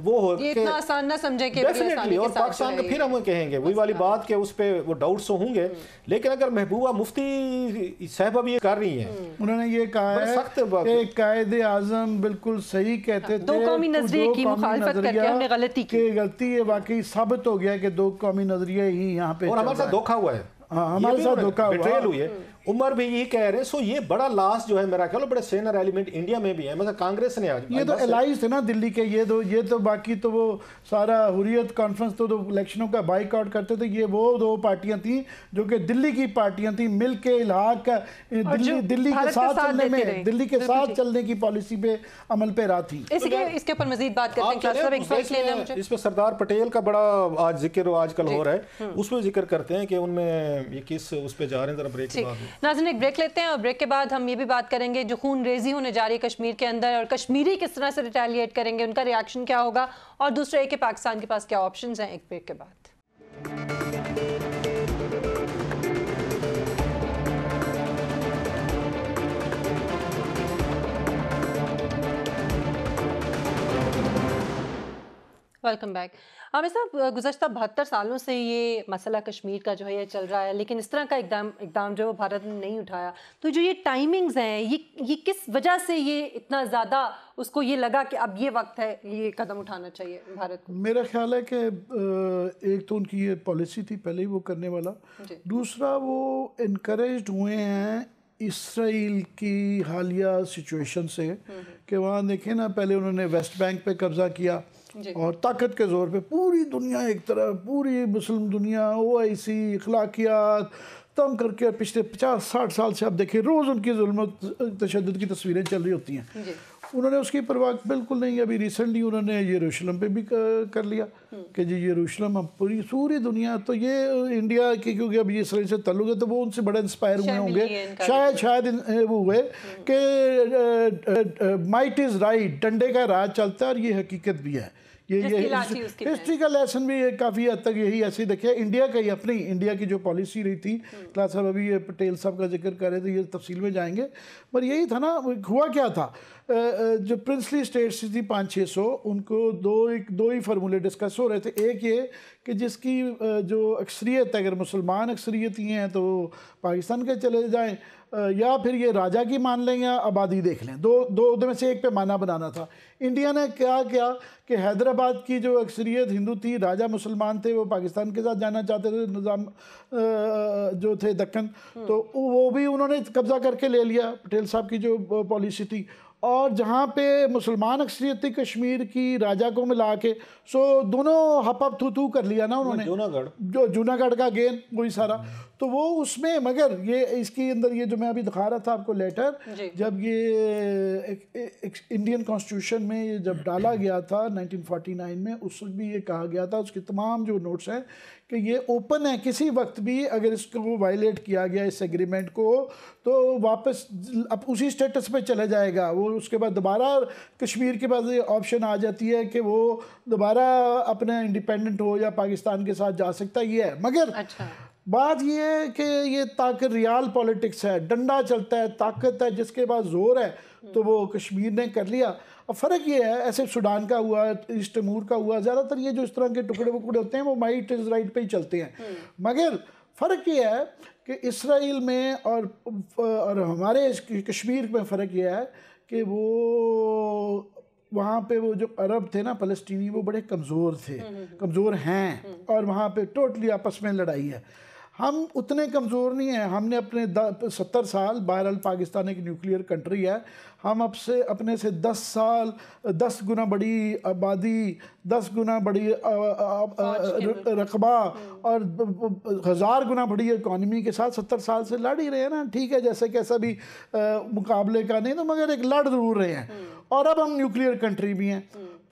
وہ ہو اتنا آسان نہ سمجھے کہ اور پاکستان پھر ہم کہیں گے وہی والی بات کہ اس پہ وہ ڈاؤٹس ہوں گے لیکن اگر محبوبہ مفتی صاحبہ بھی یہ کر رہی ہیں انہوں نے یہ کہا سخت کہ قائد اعظم بالکل صحیح کہتے دو قومی کی مخالفت کر کے ہم نے غلطی کی غلطی یہ واقعی ثابت ہو گیا کہ دو قومی نظریے ہی یہاں پہ اور ہمارے ساتھ دھوکہ ہوا ہے ہمارے ساتھ دھوکا ہوا ہوئی ہے عمر بھی یہ کہہ رہے ہیں سو یہ بڑا لاس جو ہے میرا کہلو بڑے سینر ایلیمنٹ انڈیا میں بھی ہیں مثلا کانگریس نے آج یہ تو الائز تھے نا دلی کے یہ تو باقی تو وہ سارا حریت کانفرنس تو الیکشنوں کا بائیک آٹ کرتے تھے یہ وہ دو پارٹیاں تھیں جو کہ دلی کی پارٹیاں تھیں مل کے الہاق دلی کے ساتھ چلنے میں دلی جی۔ کے ساتھ چلنے کی پالیسی پہ عمل پہ رہا تھی اس کے اوپر مزید بات کرتے ہیں اس پہ سردار پٹیل کا بڑا آج ذکر آج کل جی۔ ہو رہا ہے اس پہ ذکر کرتے ہیں کہ ان میں یہ کس اس پہ جا رہے ہیں ذرا بریک جی۔ بات ناظرین ایک بریک لیتے ہیں اور بریک کے بعد ہم یہ بھی بات کریں گے جو خون ریزی ہونے جا رہی ہے کشمیر کے اندر اور کشمیری کس طرح سے ریٹیلیٹ کریں گے ان کا ریاکشن کیا ہوگا اور دوسرا یہ کہ پاکستان کے پاس کیا آپشنز ہیں ایک بریک کے بعد ویلکم بیک عامر صاحب گزشتہ بہتر سالوں سے یہ مسئلہ کشمیر کا جو ہے یہ چل رہا ہے لیکن اس طرح کا اقدام جو بھارت نے نہیں اٹھایا تو جو یہ ٹائمنگز ہیں یہ یہ کس وجہ سے یہ اتنا زیادہ اس کو یہ لگا کہ اب یہ وقت ہے یہ قدم اٹھانا چاہیے بھارت کو میرا خیال ہے کہ ایک تو ان کی یہ پالیسی تھی پہلے ہی وہ کرنے والا جی۔ دوسرا وہ انکریجڈ ہوئے ہیں اسرائیل کی حالیہ سچویشن سے کہ وہاں دیکھیں نا پہلے انہوں نے ویسٹ بینک پہ قبضہ کیا جی۔ اور طاقت کے زور پہ پوری دنیا ایک طرح پوری مسلم دنیا او آئی سی اخلاقیات تم کر کے پچھلے پچاس ساٹھ سال سے آپ دیکھیں روز ان کی ظلمت تشدد کی تصویریں چل رہی ہوتی ہیں جی۔ انہوں نے اس کی پرواہ بالکل نہیں ابھی ریسنٹلی انہوں نے یہ روشلم پہ بھی کر لیا کہ جی یہ روشلم اب پوری پوری دنیا تو یہ انڈیا کی کیونکہ یہ اسرائیل سے تعلق ہے تو وہ ان سے بڑا انسپائر ہوئے ہوں گے شاید شاید وہ ہوئے کہ مائٹ از رائٹ ڈنڈے کا راج چلتا ہے اور یہ حقیقت بھی ہے یہ ہسٹری کا لیسن بھی کافی حد تک یہی ایسے ہی دیکھے انڈیا کا ہی اپنی انڈیا کی جو پالیسی رہی تھی کلاس صاحب ابھی یہ پٹیل صاحب کا ذکر کر رہے تھے یہ تفصیل میں جائیں گے پر یہی تھا نا ہوا کیا تھا جو پرنسلی اسٹیٹس تھی جی پانچ چھ سو ان کو دو ایک دو ہی فارمولے ڈسکس ہو رہے تھے ایک یہ کہ جس کی جو اکثریت اگر مسلمان اکثریت ہی ہیں تو پاکستان کے چلے جائیں یا پھر یہ راجہ کی مان لیں یا آبادی دیکھ لیں دو دو میں سے ایک پیمانہ بنانا تھا انڈیا نے کیا کیا کہ حیدرآباد کی جو اکثریت ہندو تھی راجہ مسلمان تھے وہ پاکستان کے ساتھ جانا چاہتے تھے نظام جو تھے دکن تو وہ بھی انہوں نے قبضہ کر کے لے لیا پٹیل صاحب کی جو پالیسی تھی اور جہاں پہ مسلمان اکثریت تھی کشمیر کی راجہ کو ملا کے سو دونوں ہپ تھو تھو کر لیا نا انہوں نے جھنا گڑھ جو جناگڑھ کا گین وہی سارا تو وہ اس میں مگر یہ اس کے اندر یہ جو میں ابھی دکھا رہا تھا آپ کو لیٹر جی۔ جب یہ انڈین کانسٹیٹیوشن میں یہ جب ڈالا گیا تھا 1949 میں اس وقت بھی یہ کہا گیا تھا اس کی تمام جو نوٹس ہیں کہ یہ اوپن ہے کسی وقت بھی اگر اس کو وائلیٹ کیا گیا اس اگریمنٹ کو تو واپس اب اسی اسٹیٹس پہ چلا جائے گا وہ اس کے بعد دوبارہ کشمیر کے پاس آپشن آ جاتی ہے کہ وہ دوبارہ اپنا انڈیپینڈنٹ ہو یا پاکستان کے ساتھ جا سکتا یہ ہے مگر اچھا۔ بات یہ ہے کہ یہ طاقت ریال پولیٹکس ہے ڈنڈا چلتا ہے طاقت ہے جس کے بعد زور ہے تو وہ کشمیر نے کر لیا اور فرق یہ ہے ایسے سوڈان کا ہوا ایسٹ امور کا ہوا زیادہ تر یہ جو اس طرح کے ٹکڑے وکڑے ہوتے ہیں وہ مائٹ رائٹ پہ ہی چلتے ہیں مگر فرق یہ ہے کہ اسرائیل میں اور ہمارے کشمیر میں فرق یہ ہے کہ وہ وہاں پہ وہ جو عرب تھے نا فلسطینی وہ بڑے کمزور تھے کمزور ہیں اور وہاں پہ ٹوٹلی آپس میں لڑائی ہے ہم اتنے کمزور نہیں ہیں ہم نے اپنے ستر سال بہر پاکستان ایک نیوکلیئر کنٹری ہے ہم اب سے اپنے سے دس سال دس گنا بڑی آبادی دس گنا بڑی رقبہ اور ہزار گنا بڑی اکانومی کے ساتھ ستر سال سے لڑ ہی رہے ہیں نا ٹھیک ہے جیسے کیسا بھی مقابلے کا نہیں تو مگر ایک لڑ ضرور رہے ہیں اور اب ہم نیوکلیئر کنٹری بھی ہیں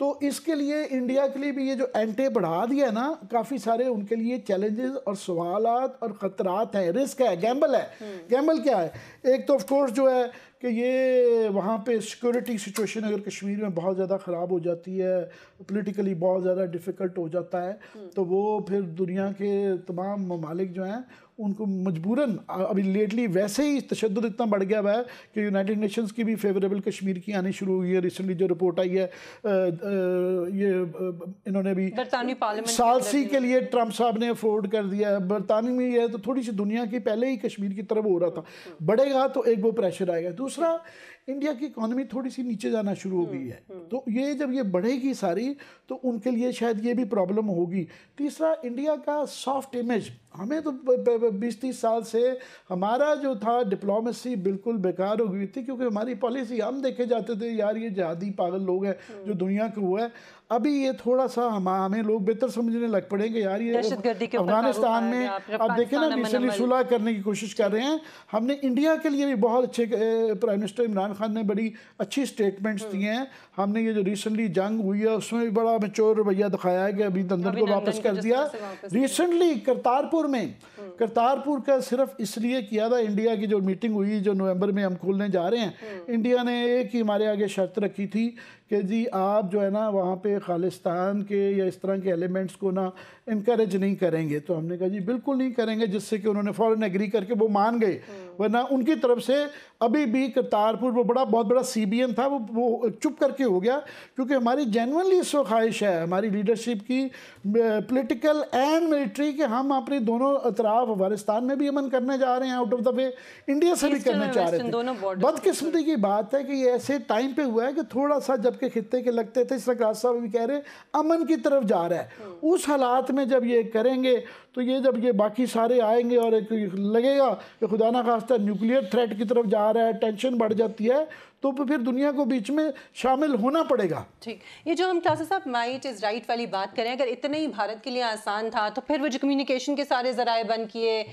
تو اس کے لیے انڈیا کے لیے بھی یہ جو اینٹے بڑھا دیا نا کافی سارے ان کے لیے چیلنجز اور سوالات اور خطرات ہیں رسک ہے گیمبل ہے گیمبل کیا ہے ایک تو آف کورس جو ہے کہ یہ وہاں پہ سیکورٹی سچویشن اگر کشمیر میں بہت زیادہ خراب ہو جاتی ہے پولیٹیکلی بہت زیادہ ڈیفیکلٹ ہو جاتا ہے تو وہ پھر دنیا کے تمام ممالک جو ہیں ان کو مجبوراً ابھی لیٹلی ویسے ہی تشدد اتنا بڑھ گیا ہوا ہے کہ یونائٹڈ نیشنز کی بھی فیوریبل کشمیر کی آنی شروع ہوئی ہے ریسنٹلی جو رپورٹ آئی ہے یہ انہوں نے بھی سالسی کے لیے ٹرمپ صاحب نے افورڈ کر دیا ہے میں یہ ہے تو تھوڑی سی دنیا کی پہلے ہی کشمیر کی طرف ہو رہا تھا بڑھے گا تو ایک وہ پریشر آئے گا دوسرا انڈیا کی اکانومی تھوڑی سی نیچے جانا شروع ہو گئی ہے تو یہ جب یہ بڑھے گی ساری تو ان کے لیے شاید یہ بھی پرابلم ہوگی تیسرا انڈیا کا سافٹ امیج ہمیں تو بیس تیس سال سے ہمارا جو تھا ڈپلومیسی بالکل بیکار ہو گئی تھی کیونکہ ہماری پالیسی ہم دیکھے جاتے تھے یار یہ جہادی پاگل لوگ ہیں جو دنیا کے ہوئے ابھی یہ تھوڑا سا ہمیں لوگ بہتر سمجھنے لگ پڑے کہ یار یہ افغانستان میں آپ دیکھیں نا صلاح کرنے کی کوشش کر رہے ہیں ہم نے انڈیا کے لیے بھی بہت اچھے پرائم منسٹر عمران خان نے بڑی اچھی سٹیٹمنٹس دی ہیں ہم نے یہ جو ریسنٹلی جنگ ہوئی ہے اس میں بھی بڑا میچور رویہ دکھایا ہے کہ ابھی تندر کو واپس کر دیا ریسنٹلی کرتارپور میں کرتارپور کا صرف اس لیے کیا تھا انڈیا کی جو میٹنگ ہوئی جو نومبر میں ہم کھولنے جا رہے ہیں انڈیا نے ایک ہی ہمارے آگے شرط رکھی تھی کہ جی آپ جو ہے نا وہاں پہ خالستان کے یا اس طرح کے ایلیمنٹس کو نا انکریج نہیں کریں گے تو ہم نے کہا جی بالکل نہیں کریں گے جس سے کہ انہوں نے فوراً اگری کر کے وہ مان گئے ورنہ ان کی طرف سے ابھی بھی کرتارپور وہ بڑا بہت بڑا سی بی ایم تھا وہ چپ کر کے ہو گیا کیونکہ ہماری جینونلی اس وقت خواہش ہے ہماری لیڈرشپ کی پولیٹیکل اینڈ ملٹری کہ ہم اپنی دونوں اطراف افغانستان میں بھی امن کرنے جا رہے ہیں out of the way India سے بھی کرنے جا رہے تھے بد قسمتی کی بات ہے کہ یہ ایسے ٹائم پہ ہوا ہے کہ تھوڑا سا جبکہ خطے کے لگتے تھے اس صاحب بھی کہہ رہے امن کی طرف جا رہا ہے اس حالات میں میں جب یہ کریں گے تو یہ جب یہ باقی سارے آئیں گے اور ایک لگے گا کہ خدا نہ خواستہ طور نیوکلیر کی طرف جا رہا ہے ٹینشن بڑھ جاتی ہے تو پھر دنیا کو بیچ میں شامل ہونا پڑے گا یہ جو ہم کلاسر صاحب مائٹ از رائٹ والی بات کریں اگر اتنا ہی بھارت کے لیے آسان تھا تو پھر وہ جو کمیونیکیشن کے سارے ذرائع بند کیے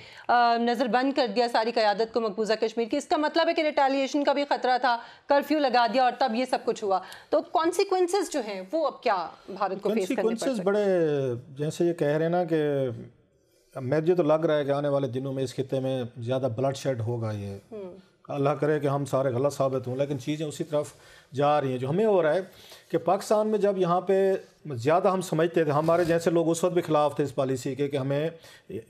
نظر بند کر دیا ساری قیادت کو مقبوضہ کشمیر کی اس کا مطلب ہے کہ ریٹالیشن کا بھی خطرہ تھا کرفیو لگا دیا اور تب یہ سب کچھ ہوا تو کانسیکوینسز جو ہیں وہ اب کیا بھارت کو فیس کرنے پڑ بڑے جیسے یہ کہہ رہے ہیں نا کہ مجھے تو لگ رہا ہے کہ آنے والے دنوں میں اس خطے میں زیادہ بلڈ شیڈ ہوگا یہ اللہ کرے کہ ہم سارے غلط ثابت ہوں لیکن چیزیں اسی طرف جا رہی ہیں جو ہمیں ہو رہا ہے کہ پاکستان میں جب یہاں پہ زیادہ ہم سمجھتے تھے ہمارے جیسے لوگ اس وقت بھی خلاف تھے اس پالیسی کے کہ ہمیں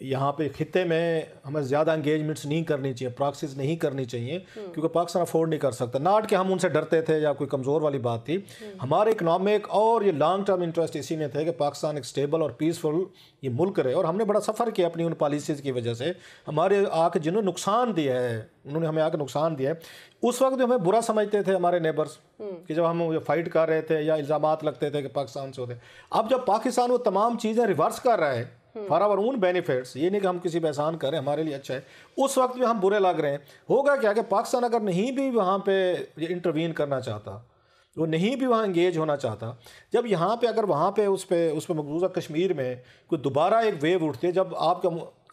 یہاں پہ خطے میں ہمیں زیادہ انگیجمنٹس نہیں کرنی چاہیے پراکسز نہیں کرنی چاہیے کیونکہ پاکستان افورڈ نہیں کر سکتا ناٹ کہ ہم ان سے ڈرتے تھے یا کوئی کمزور والی بات تھی ہمارے اکنامک اور یہ لانگ ٹرم انٹرسٹ اسی میں تھے کہ پاکستان ایک سٹیبل اور پیسفل یہ ملک رہے اور ہم نے بڑا سفر کیا اپنی ان پالیسیز کی وجہ سے ہمارے آ کے جنہوں نے نقصان دیا ہے انہوں نے ہمیں آ کے نقصان دیا ہے اس وقت جو ہمیں برا سمجھتے تھے ہمارے نیبرس کہ جب ہم فائٹ کر رہے تھے یا الزامات لگتے تھے کہ پاکستان سے ہوتے اب جب پاکستان وہ تمام چیزیں ریورس کر رہا ہے فار آور اون بینیفٹس یہ نہیں کہ ہم کسی پہ احسان کر رہے ہیں ہمارے لیے اچھا ہے اس وقت بھی ہم برے لگ رہے ہیں ہوگا کیا کہ پاکستان اگر نہیں بھی وہاں پہ یہ انٹروین کرنا چاہتا وہ نہیں بھی وہاں انگیج ہونا چاہتا جب یہاں پہ اگر وہاں پہ اس پہ اس پہ مقبوضہ کشمیر میں کوئی دوبارہ ایک ویو اٹھتی ہے جب آپ کا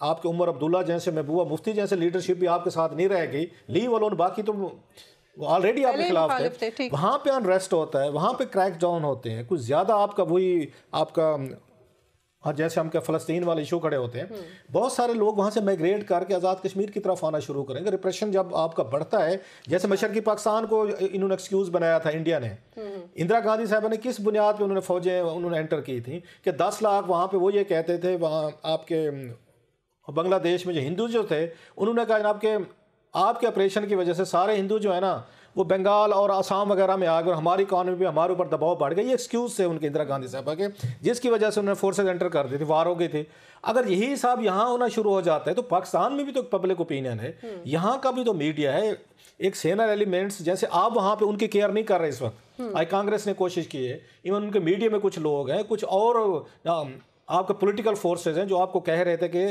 آپ کے عمر عبداللہ جیسے محبوبہ مفتی جیسے لیڈرشپ بھی آپ کے ساتھ نہیں گی لیو لی باقی تو آلریڈی آپ کے خلاف ہے وہاں پہ ان ریسٹ ہوتا ہے وہاں پہ کریک ڈاؤن ہوتے ہیں کچھ زیادہ آپ کا وہی آپ کا ہاں، جیسے ہم فلسطین والے ایشو کھڑے ہوتے ہیں بہت سارے لوگ وہاں سے مائگریٹ کر کے آزاد کشمیر کی طرف آنا شروع کریں گے ریپریشن جب آپ کا بڑھتا ہے جیسے ہاں۔ مشرقی پاکستان کو انہوں نے ایکسکیوز بنایا تھا انڈیا نے اندرا گاندھی صاحبہ نے کس بنیاد پہ انہوں نے فوجیں انہوں نے انٹر کی تھیں کہ دس لاکھ وہاں پہ وہ یہ کہتے تھے وہاں آپ کے اور بنگلہ دیش میں جو ہندو جو تھے انہوں نے کہا جناب کہ آپ کے آپریشن کی وجہ سے سارے ہندو جو ہیں نا وہ بنگال اور آسام وغیرہ میں آ گئے اور ہماری اکانومی ہمارے اوپر دباؤ بڑھ گئی یہ ایکسکیوز تھے ان کے اندرا گاندھی صاحبہ کے جس کی وجہ سے انہوں نے فورسز انٹر کر دی تھی وار ہو گئی تھی اگر یہی حساب یہاں ہونا شروع ہو جاتا ہے تو پاکستان میں بھی تو پبلک اوپینین ہے یہاں کا بھی تو میڈیا ہے ایک سینر ایلیمنٹس جیسے آپ وہاں پہ ان کی کیئر نہیں کر رہے اس وقت آئی کانگریس نے کوشش کی ہے ایون ان کے میڈیا میں کچھ لوگ ہیں کچھ اور آپ کے پولیٹیکل فورسز ہیں جو آپ کو کہہ رہے تھے کہ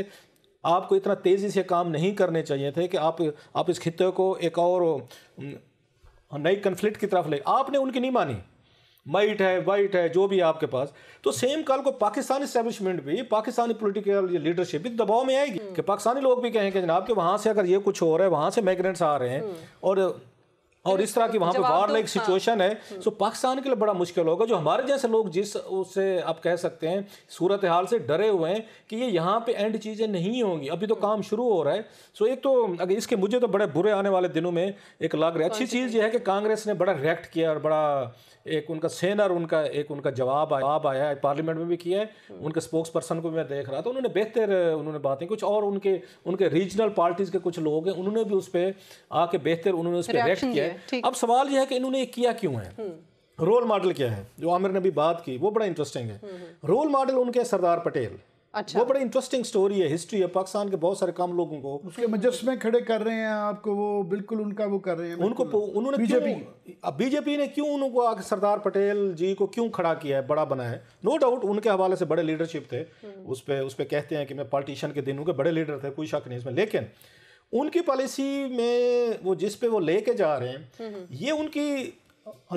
آپ کو اتنا تیزی سے کام نہیں کرنے چاہیے تھے کہ آپ آپ اس خطے کو ایک اور نئی کنفلکٹ کی طرف لے آپ نے ان کی نہیں مانی مائٹ ہے وائٹ ہے جو بھی آپ کے پاس تو سیم کال کو پاکستانی اسٹیبلشمنٹ بھی پاکستانی پولیٹیکل لیڈرشپ بھی دباؤ میں آئے گی کہ پاکستانی لوگ بھی کہیں کہ جناب کہ وہاں سے اگر یہ کچھ ہو رہا ہے وہاں سے مائگرینٹس آ رہے ہیں اور اور اس طرح کی وہاں پہ وار لائک ہاں۔ سچویشن ہے سو پاکستان کے لیے بڑا مشکل ہوگا جو ہمارے جیسے لوگ جس اس سے آپ کہہ سکتے ہیں صورت حال سے ڈرے ہوئے ہیں کہ یہ یہاں پہ اینڈ چیزیں نہیں ہوں گی ابھی تو کام شروع ہو رہا ہے سو ایک تو اگر اس کے مجھے تو بڑے برے آنے والے دنوں میں ایک لگ رہا ہے اچھی چیز یہ ہے کہ کانگریس نے بڑا ریئیکٹ کیا اور بڑا ایک ان کا سینر ان کا ایک ان کا جواب جواب آیا ہے پارلیمنٹ میں بھی کیا ہے ان کے اسپوکس پرسن کو میں دیکھ رہا تھا انہوں نے بہتر انہوں نے باتیں کچھ اور ان کے ان کے ریجنل پارٹیز کے کچھ لوگ ہیں انہوں نے بھی اس پہ آ کے بہتر انہوں نے اس پہ ریئیکٹ کیا ہے اب سوال یہ ہے کہ انہوں نے کیا کیوں ہے رول ماڈل کیا ہے جو عامر نے بھی بات کی وہ بڑا انٹرسٹنگ ہے رول ماڈل ان کے سردار پٹیل اچھا۔ وہ بڑا انٹرسٹنگ سٹوری ہے ہسٹری ہے پاکستان کے بہت سارے کام لوگوں کو اس کے مجسمے کھڑے کر رہے ہیں آپ کو وہ بالکل ان کا وہ کر رہے ہیں ان کو انہوں نے بی جے پی اب بی جے پی نے کیوں انہوں کو سردار پٹیل جی کو کیوں کھڑا کیا ہے بڑا بنا ہے نو ڈاؤٹ ان کے حوالے سے بڑے لیڈرشپ تھے اس پہ اس پہ کہتے ہیں کہ میں پارٹیشن کے دن ہوں کہ بڑے لیڈر تھے کوئی شک نہیں اس میں لیکن ان کی پالیسی میں وہ جس پہ وہ لے کے جا رہے ہیں یہ ان کی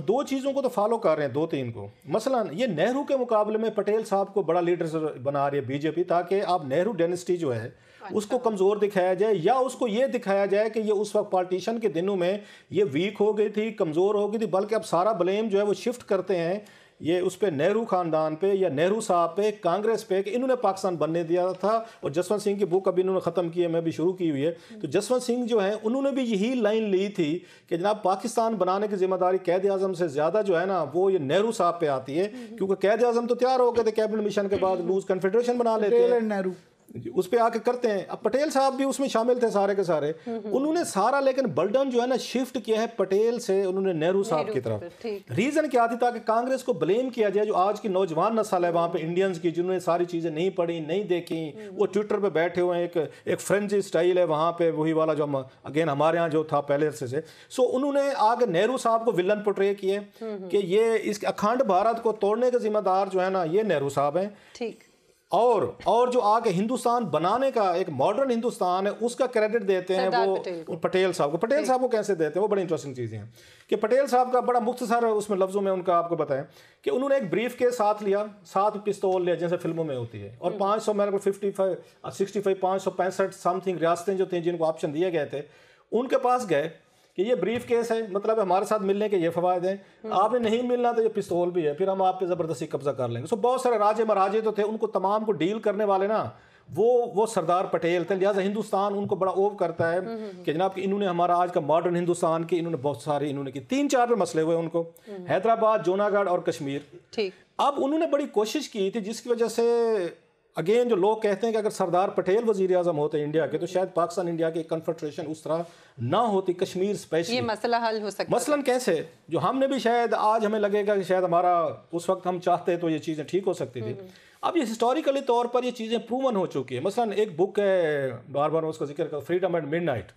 دو چیزوں کو تو فالو کر رہے ہیں دو تین کو مثلا یہ نہرو کے مقابلے میں پٹیل صاحب کو بڑا لیڈر بنا رہی ہے بی جے پی تاکہ آپ نہرو ڈینسٹی جو ہے اچھا۔ اس کو کمزور دکھایا جائے یا اس کو یہ دکھایا جائے کہ یہ اس وقت پارٹیشن کے دنوں میں یہ ویک ہو گئی تھی کمزور ہو گئی تھی بلکہ اب سارا بلیم جو ہے وہ شفٹ کرتے ہیں یہ اس پہ نہرو خاندان پہ یا نہرو صاحب پہ کانگریس پہ کہ انہوں نے پاکستان بننے دیا تھا اور جسونت سنگھ کی بک ابھی انہوں نے ختم کی میں بھی شروع کی ہوئی ہے تو جسونت سنگھ جو ہیں انہوں نے بھی یہی لائن لی تھی کہ جناب پاکستان بنانے کی ذمہ داری قید اعظم سے زیادہ جو ہے نا وہ یہ نہرو صاحب پہ آتی ہے کیونکہ قید اعظم تو تیار ہو گئے تھے کیبنٹ مشن کے بعد لوز کنفیڈریشن بنا لیتے ہیں جی، اس پہ آ کے کرتے ہیں اب پٹیل صاحب بھی اس میں شامل تھے سارے کے سارے انہوں نے سارا لیکن بلڈن جو ہے نا شفٹ کیا ہے پٹیل سے انہوں نے صاحب کی ریزن کیا تھی تاکہ کانگریس کو بلیم کیا جائے جو آج کی نوجوان نسل ہے وہاں پہ انڈینز کی جنہوں نے ساری چیزیں نہیں پڑھی نہیں دیکھیں وہ ٹویٹر پہ بیٹھے ہوئے ہیں ایک فرینچ اسٹائل ہے وہاں پہ وہی والا جو اگین ہمارے ہاں جو تھا پہلے سے سو انہوں نے آگے نہرو صاحب کو ولن پٹرے کیے کہ یہ اس اکھانڈ بھارت کو توڑنے کا ذمہ دار جو ہے نا یہ نہرو صاحب ٹھیک اور اور جو آگے ہندوستان بنانے کا ایک ماڈرن ہندوستان ہے اس کا کریڈٹ دیتے ہیں وہ پٹیل صاحب کو پٹیل جی۔ صاحب کو کیسے دیتے ہیں وہ بڑی انٹرسٹنگ چیزیں ہیں کہ پٹیل صاحب کا بڑا مختصر اس میں لفظوں میں ان کا آپ کو بتائیں کہ انہوں نے ایک بریف کے ساتھ لیا سات پستول لیا جیسے فلموں میں ہوتی ہے اور پانچ سو میں نے ففٹی فائیو سکسٹی فائیو پانچ سو پینسٹھ سم تھنگ ریاستیں جو تھیں جن کو آپشن دیے گئے تھے ان کے پاس گئے کہ یہ بریف کیس ہے مطلب ہمارے ساتھ ملنے کے یہ فوائد ہیں آپ نے نہیں ملنا تو یہ پستول بھی ہے پھر ہم آپ پہ زبردستی قبضہ کر لیں گے سو بہت سارے راجے مراجے تو تھے ان کو تمام کو ڈیل کرنے والے نا وہ وہ سردار پٹیل تھے لہٰذا ہندوستان ان کو بڑا اوو کرتا ہے کہ جناب کہ انہوں نے ہمارا آج کا ماڈرن ہندوستان کی انہوں نے بہت ساری انہوں نے کی تین چار پہ مسئلے ہوئے ان کو حیدرآباد جونا گڑھ اور کشمیر اب انہوں نے بڑی کوشش کی تھی جس کی وجہ سے اگین جو لوگ کہتے ہیں کہ اگر سردار پٹیل وزیر اعظم ہوتے ہیں انڈیا کے ہوتی کشمیر یہ مسئلہ حل ہو سکتا مثلاً کیسے جو ہم نے بھی شاید آج ہمیں لگے گا کہ شاید ہمارا اس وقت ہم چاہتے تو یہ چیزیں ٹھیک ہو سکتی تھی اب یہ ہسٹوریکلی طور پر یہ چیزیں پروون ہو چکی ہیں مثلاً ایک بک ہے بار بار اس کا ذکر فریڈم اینڈ مڈ نائٹ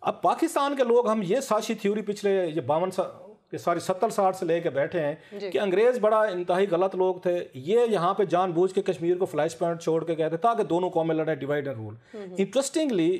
اب پاکستان کے لوگ ہم یہ ساشی تھیوری پچھلے یہ باون سا کہ ساری ستر ساٹھ سے لے کے بیٹھے ہیں جی۔ کہ انگریز بڑا انتہائی غلط لوگ تھے یہ یہاں پہ جان بوجھ کے کشمیر کو فلیش پوائنٹ چھوڑ کے گئے تھے تاکہ دونوں قومیں لڑیں ڈیوائڈ اینڈ رول انٹرسٹنگلی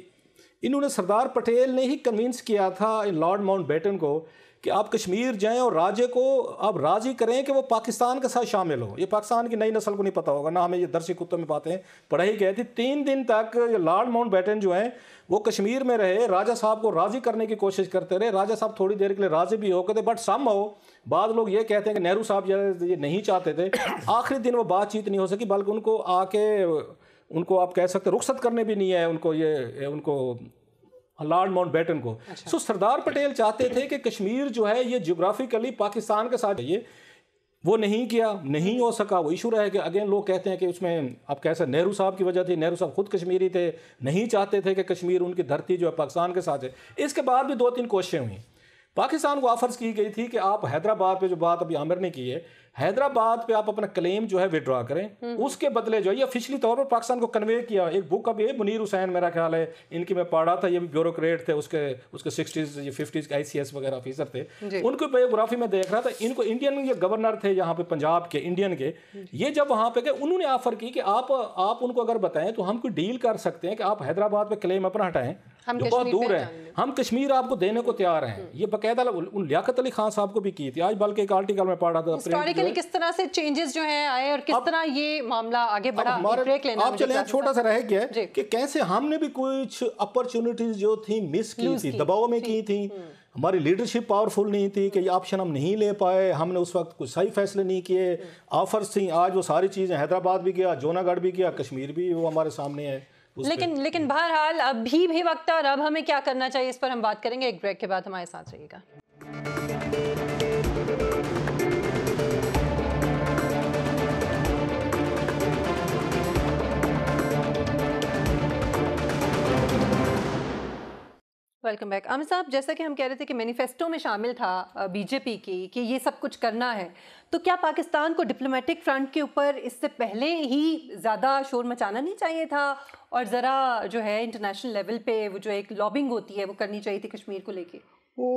انہوں نے سردار پٹیل نے ہی کنوینس کیا تھا ان لارڈ ماؤنٹ بیٹن کو کہ آپ کشمیر جائیں اور راجے کو آپ راضی کریں کہ وہ پاکستان کے ساتھ شامل ہو یہ پاکستان کی نئی نسل کو نہیں پتہ ہوگا نہ ہمیں یہ درسی کتوں میں پاتے ہیں پڑھائی گئی تھی تین دن تک یہ لارڈ ماؤنٹ بیٹن جو ہیں وہ کشمیر میں رہے راجہ صاحب کو راضی کرنے کی کوشش کرتے رہے راجہ صاحب تھوڑی دیر کے لیے راضی بھی ہو کہتے تھے بٹ سم ہو بعض لوگ یہ کہتے ہیں کہ نہرو صاحب یہ نہیں چاہتے تھے آخری دن وہ بات چیت نہیں ہو سکی بلکہ ان کو آ کے ان کو آپ کہہ سکتے رخصت کرنے بھی نہیں ہے ان کو یہ ان کو لارڈ ماؤنٹ بیٹن کو اچھا۔ سو سردار پٹیل چاہتے تھے کہ کشمیر جو ہے یہ جگفیکلی پاکستان کے ساتھ وہ نہیں کیا نہیں ہو سکا وہ ایشو رہا ہے کہ اگین لوگ کہتے ہیں کہ اس میں آپ کیسے نہرو صاحب کی وجہ تھی نہرو صاحب خود کشمیری تھے نہیں چاہتے تھے کہ کشمیر ان کی دھرتی جو ہے پاکستان کے ساتھ ہے اس کے بعد بھی دو تین کوششیں ہوئیں پاکستان کو آفرز کی گئی تھی کہ آپ حیدرآباد پہ جو بات ابھی عامر نے کی ہے حیدرآباد پہ آپ اپنا کلیم جو ہے وڈرا کریں اس کے بدلے جو ہے یہ فشلی طور پر پاکستان کو کنوے کیا ایک بک اب یہ منیر حسین میرا خیال ہے ان کی میں پڑھا تھا یہ بھی بیوروکریٹ تھے اس کے کے sixties fifties I C S وغیرہ آفیسر تھے جی۔ ان کو بایوگرافی میں دیکھ رہا تھا ان کو انڈین یہ گورنر تھے یہاں پہ پنجاب کے انڈین کے جی۔ یہ جب وہاں پہ گئے انہوں نے آفر کی کہ آپ آپ ان کو اگر بتائیں تو ہم کو ڈیل کر سکتے ہیں کہ آپ حیدرآباد پہ کلیم اپنا ہٹائیں جو بہت دور ہے ہم کشمیر آپ کو دینے کو تیار ہیں یہ باقاعدہ لیاقت علی خان صاحب کو بھی کی تھی آج بلکہ ایک آرٹیکل میں پڑھا تھا یعنی کس طرح سے چینجز جو ہیں آئے اور کس طرح یہ معاملہ آگے بڑھا آپ چلیں چھوٹا سا رہ گیا ہے جی۔ کہ کیسے ہم نے بھی کچھ اپرچونٹیز جو تھیں مس کی تھی دباؤ میں جی۔ کی تھیں ہماری لیڈرشپ پاورفل نہیں تھی کہ یہ آپشن ہم نہیں لے پائے ہم نے اس وقت کچھ صحیح فیصلے نہیں کیے آفرز تھیں آج وہ ساری چیزیں حیدرآباد بھی گیا جونا گڑھ بھی گیا کشمیر بھی وہ ہمارے سامنے ہے لیکن لیکن بہرحال ابھی بھی وقت ہے اور اب ہمیں کیا کرنا چاہیے اس پر ہم بات کریں گے ایک بریک کے بعد ہمارے ساتھ رہیے گا ویلکم بیک عامر صاحب جیسا کہ ہم کہہ رہے تھے کہ مینیفیسٹو میں شامل تھا بی جے پی کی کہ یہ سب کچھ کرنا ہے تو کیا پاکستان کو ڈپلومیٹک فرنٹ کے اوپر اس سے پہلے ہی زیادہ شور مچانا نہیں چاہیے تھا اور ذرا جو ہے انٹرنیشنل لیول پہ وہ جو ایک لابنگ ہوتی ہے وہ کرنی چاہیے تھی کشمیر کو لے کے وہ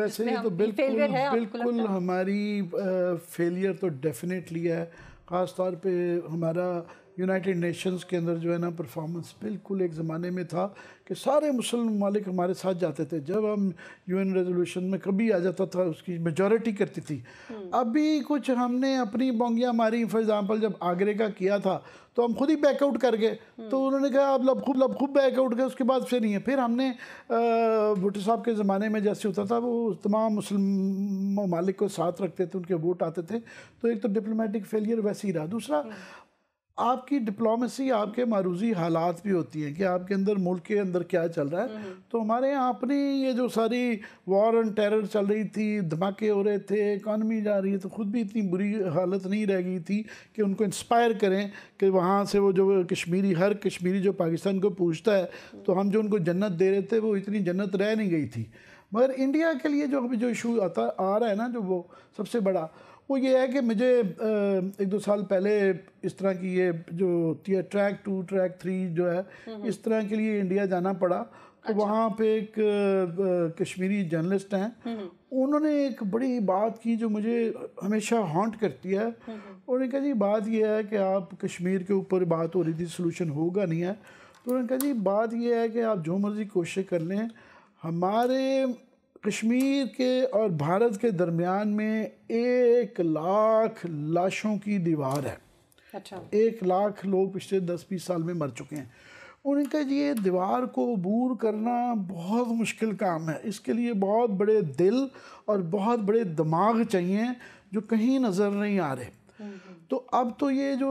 ویسے ہی تو بالکل بالکل ہماری فیلئر تو ڈیفینیٹلی ہے خاص طور پہ ہمارا یونائٹڈ نیشنز کے اندر جو ہے نا پرفارمنس بالکل ایک زمانے میں تھا کہ سارے مسلم ممالک ہمارے ساتھ جاتے تھے جب ہم یو این ریزولوشن میں کبھی آ جاتا تھا اس کی میجورٹی کرتی تھی ابھی کچھ ہم نے اپنی بونگیاں ماری فار ایگزامپل جب آگرے کا کیا تھا تو ہم خود ہی بیک آؤٹ کر گئے تو انہوں نے کہا اب لب خوب لب خوب بیک آؤٹ گئے اس کے بعد پھر نہیں ہے پھر ہم نے بھٹو صاحب کے زمانے میں جیسے ہوتا تھا وہ تمام مسلم ممالک کو ساتھ رکھتے تھے ان کے ووٹ آتے تھے تو ایک تو ڈپلومیٹک فیلئر ویسے ہی رہا دوسرا آپ کی ڈپلومیسی آپ کے معروضی حالات بھی ہوتی ہیں کہ آپ کے اندر ملک کے اندر کیا چل رہا ہے تو ہمارے یہاں اپنی یہ جو ساری وار اینڈ ٹیرر چل رہی تھی دھماکے ہو رہے تھے اکانومی جا رہی ہے تو خود بھی اتنی بری حالت نہیں رہ گئی تھی کہ ان کو انسپائر کریں کہ وہاں سے وہ جو کشمیری ہر کشمیری جو پاکستان کو پوچھتا ہے تو ہم جو ان کو جنت دے رہے تھے وہ اتنی جنت رہ نہیں گئی تھی مگر انڈیا کے لیے جو ابھی جو ایشو آتا آ رہا ہے نا جو وہ سب سے بڑا وہ یہ ہے کہ مجھے ایک دو سال پہلے اس طرح کی یہ جو ہوتی ہے ٹریک ٹو ٹریک تھری جو ہے اس طرح کے لیے انڈیا جانا پڑا تو اچھا۔ وہاں پہ ایک کشمیری جرنلسٹ ہیں انہوں نے ایک بڑی بات کی جو مجھے ہمیشہ ہانٹ کرتی ہے انہوں نے کہا جی بات یہ ہے کہ آپ کشمیر کے اوپر بات ہو رہی تھی سلوشن ہوگا نہیں ہے تو انہوں نے کہا جی بات یہ ہے کہ آپ جو مرضی کوشش کر لیں ہمارے کشمیر کے اور بھارت کے درمیان میں ایک لاکھ لاشوں کی دیوار ہے اچھا۔ ایک لاکھ لوگ پچھلے دس بیس سال میں مر چکے ہیں ان کا یہ دیوار کو عبور کرنا بہت مشکل کام ہے اس کے لیے بہت بڑے دل اور بہت بڑے دماغ چاہیے جو کہیں نظر نہیں آ رہے تو اب تو یہ جو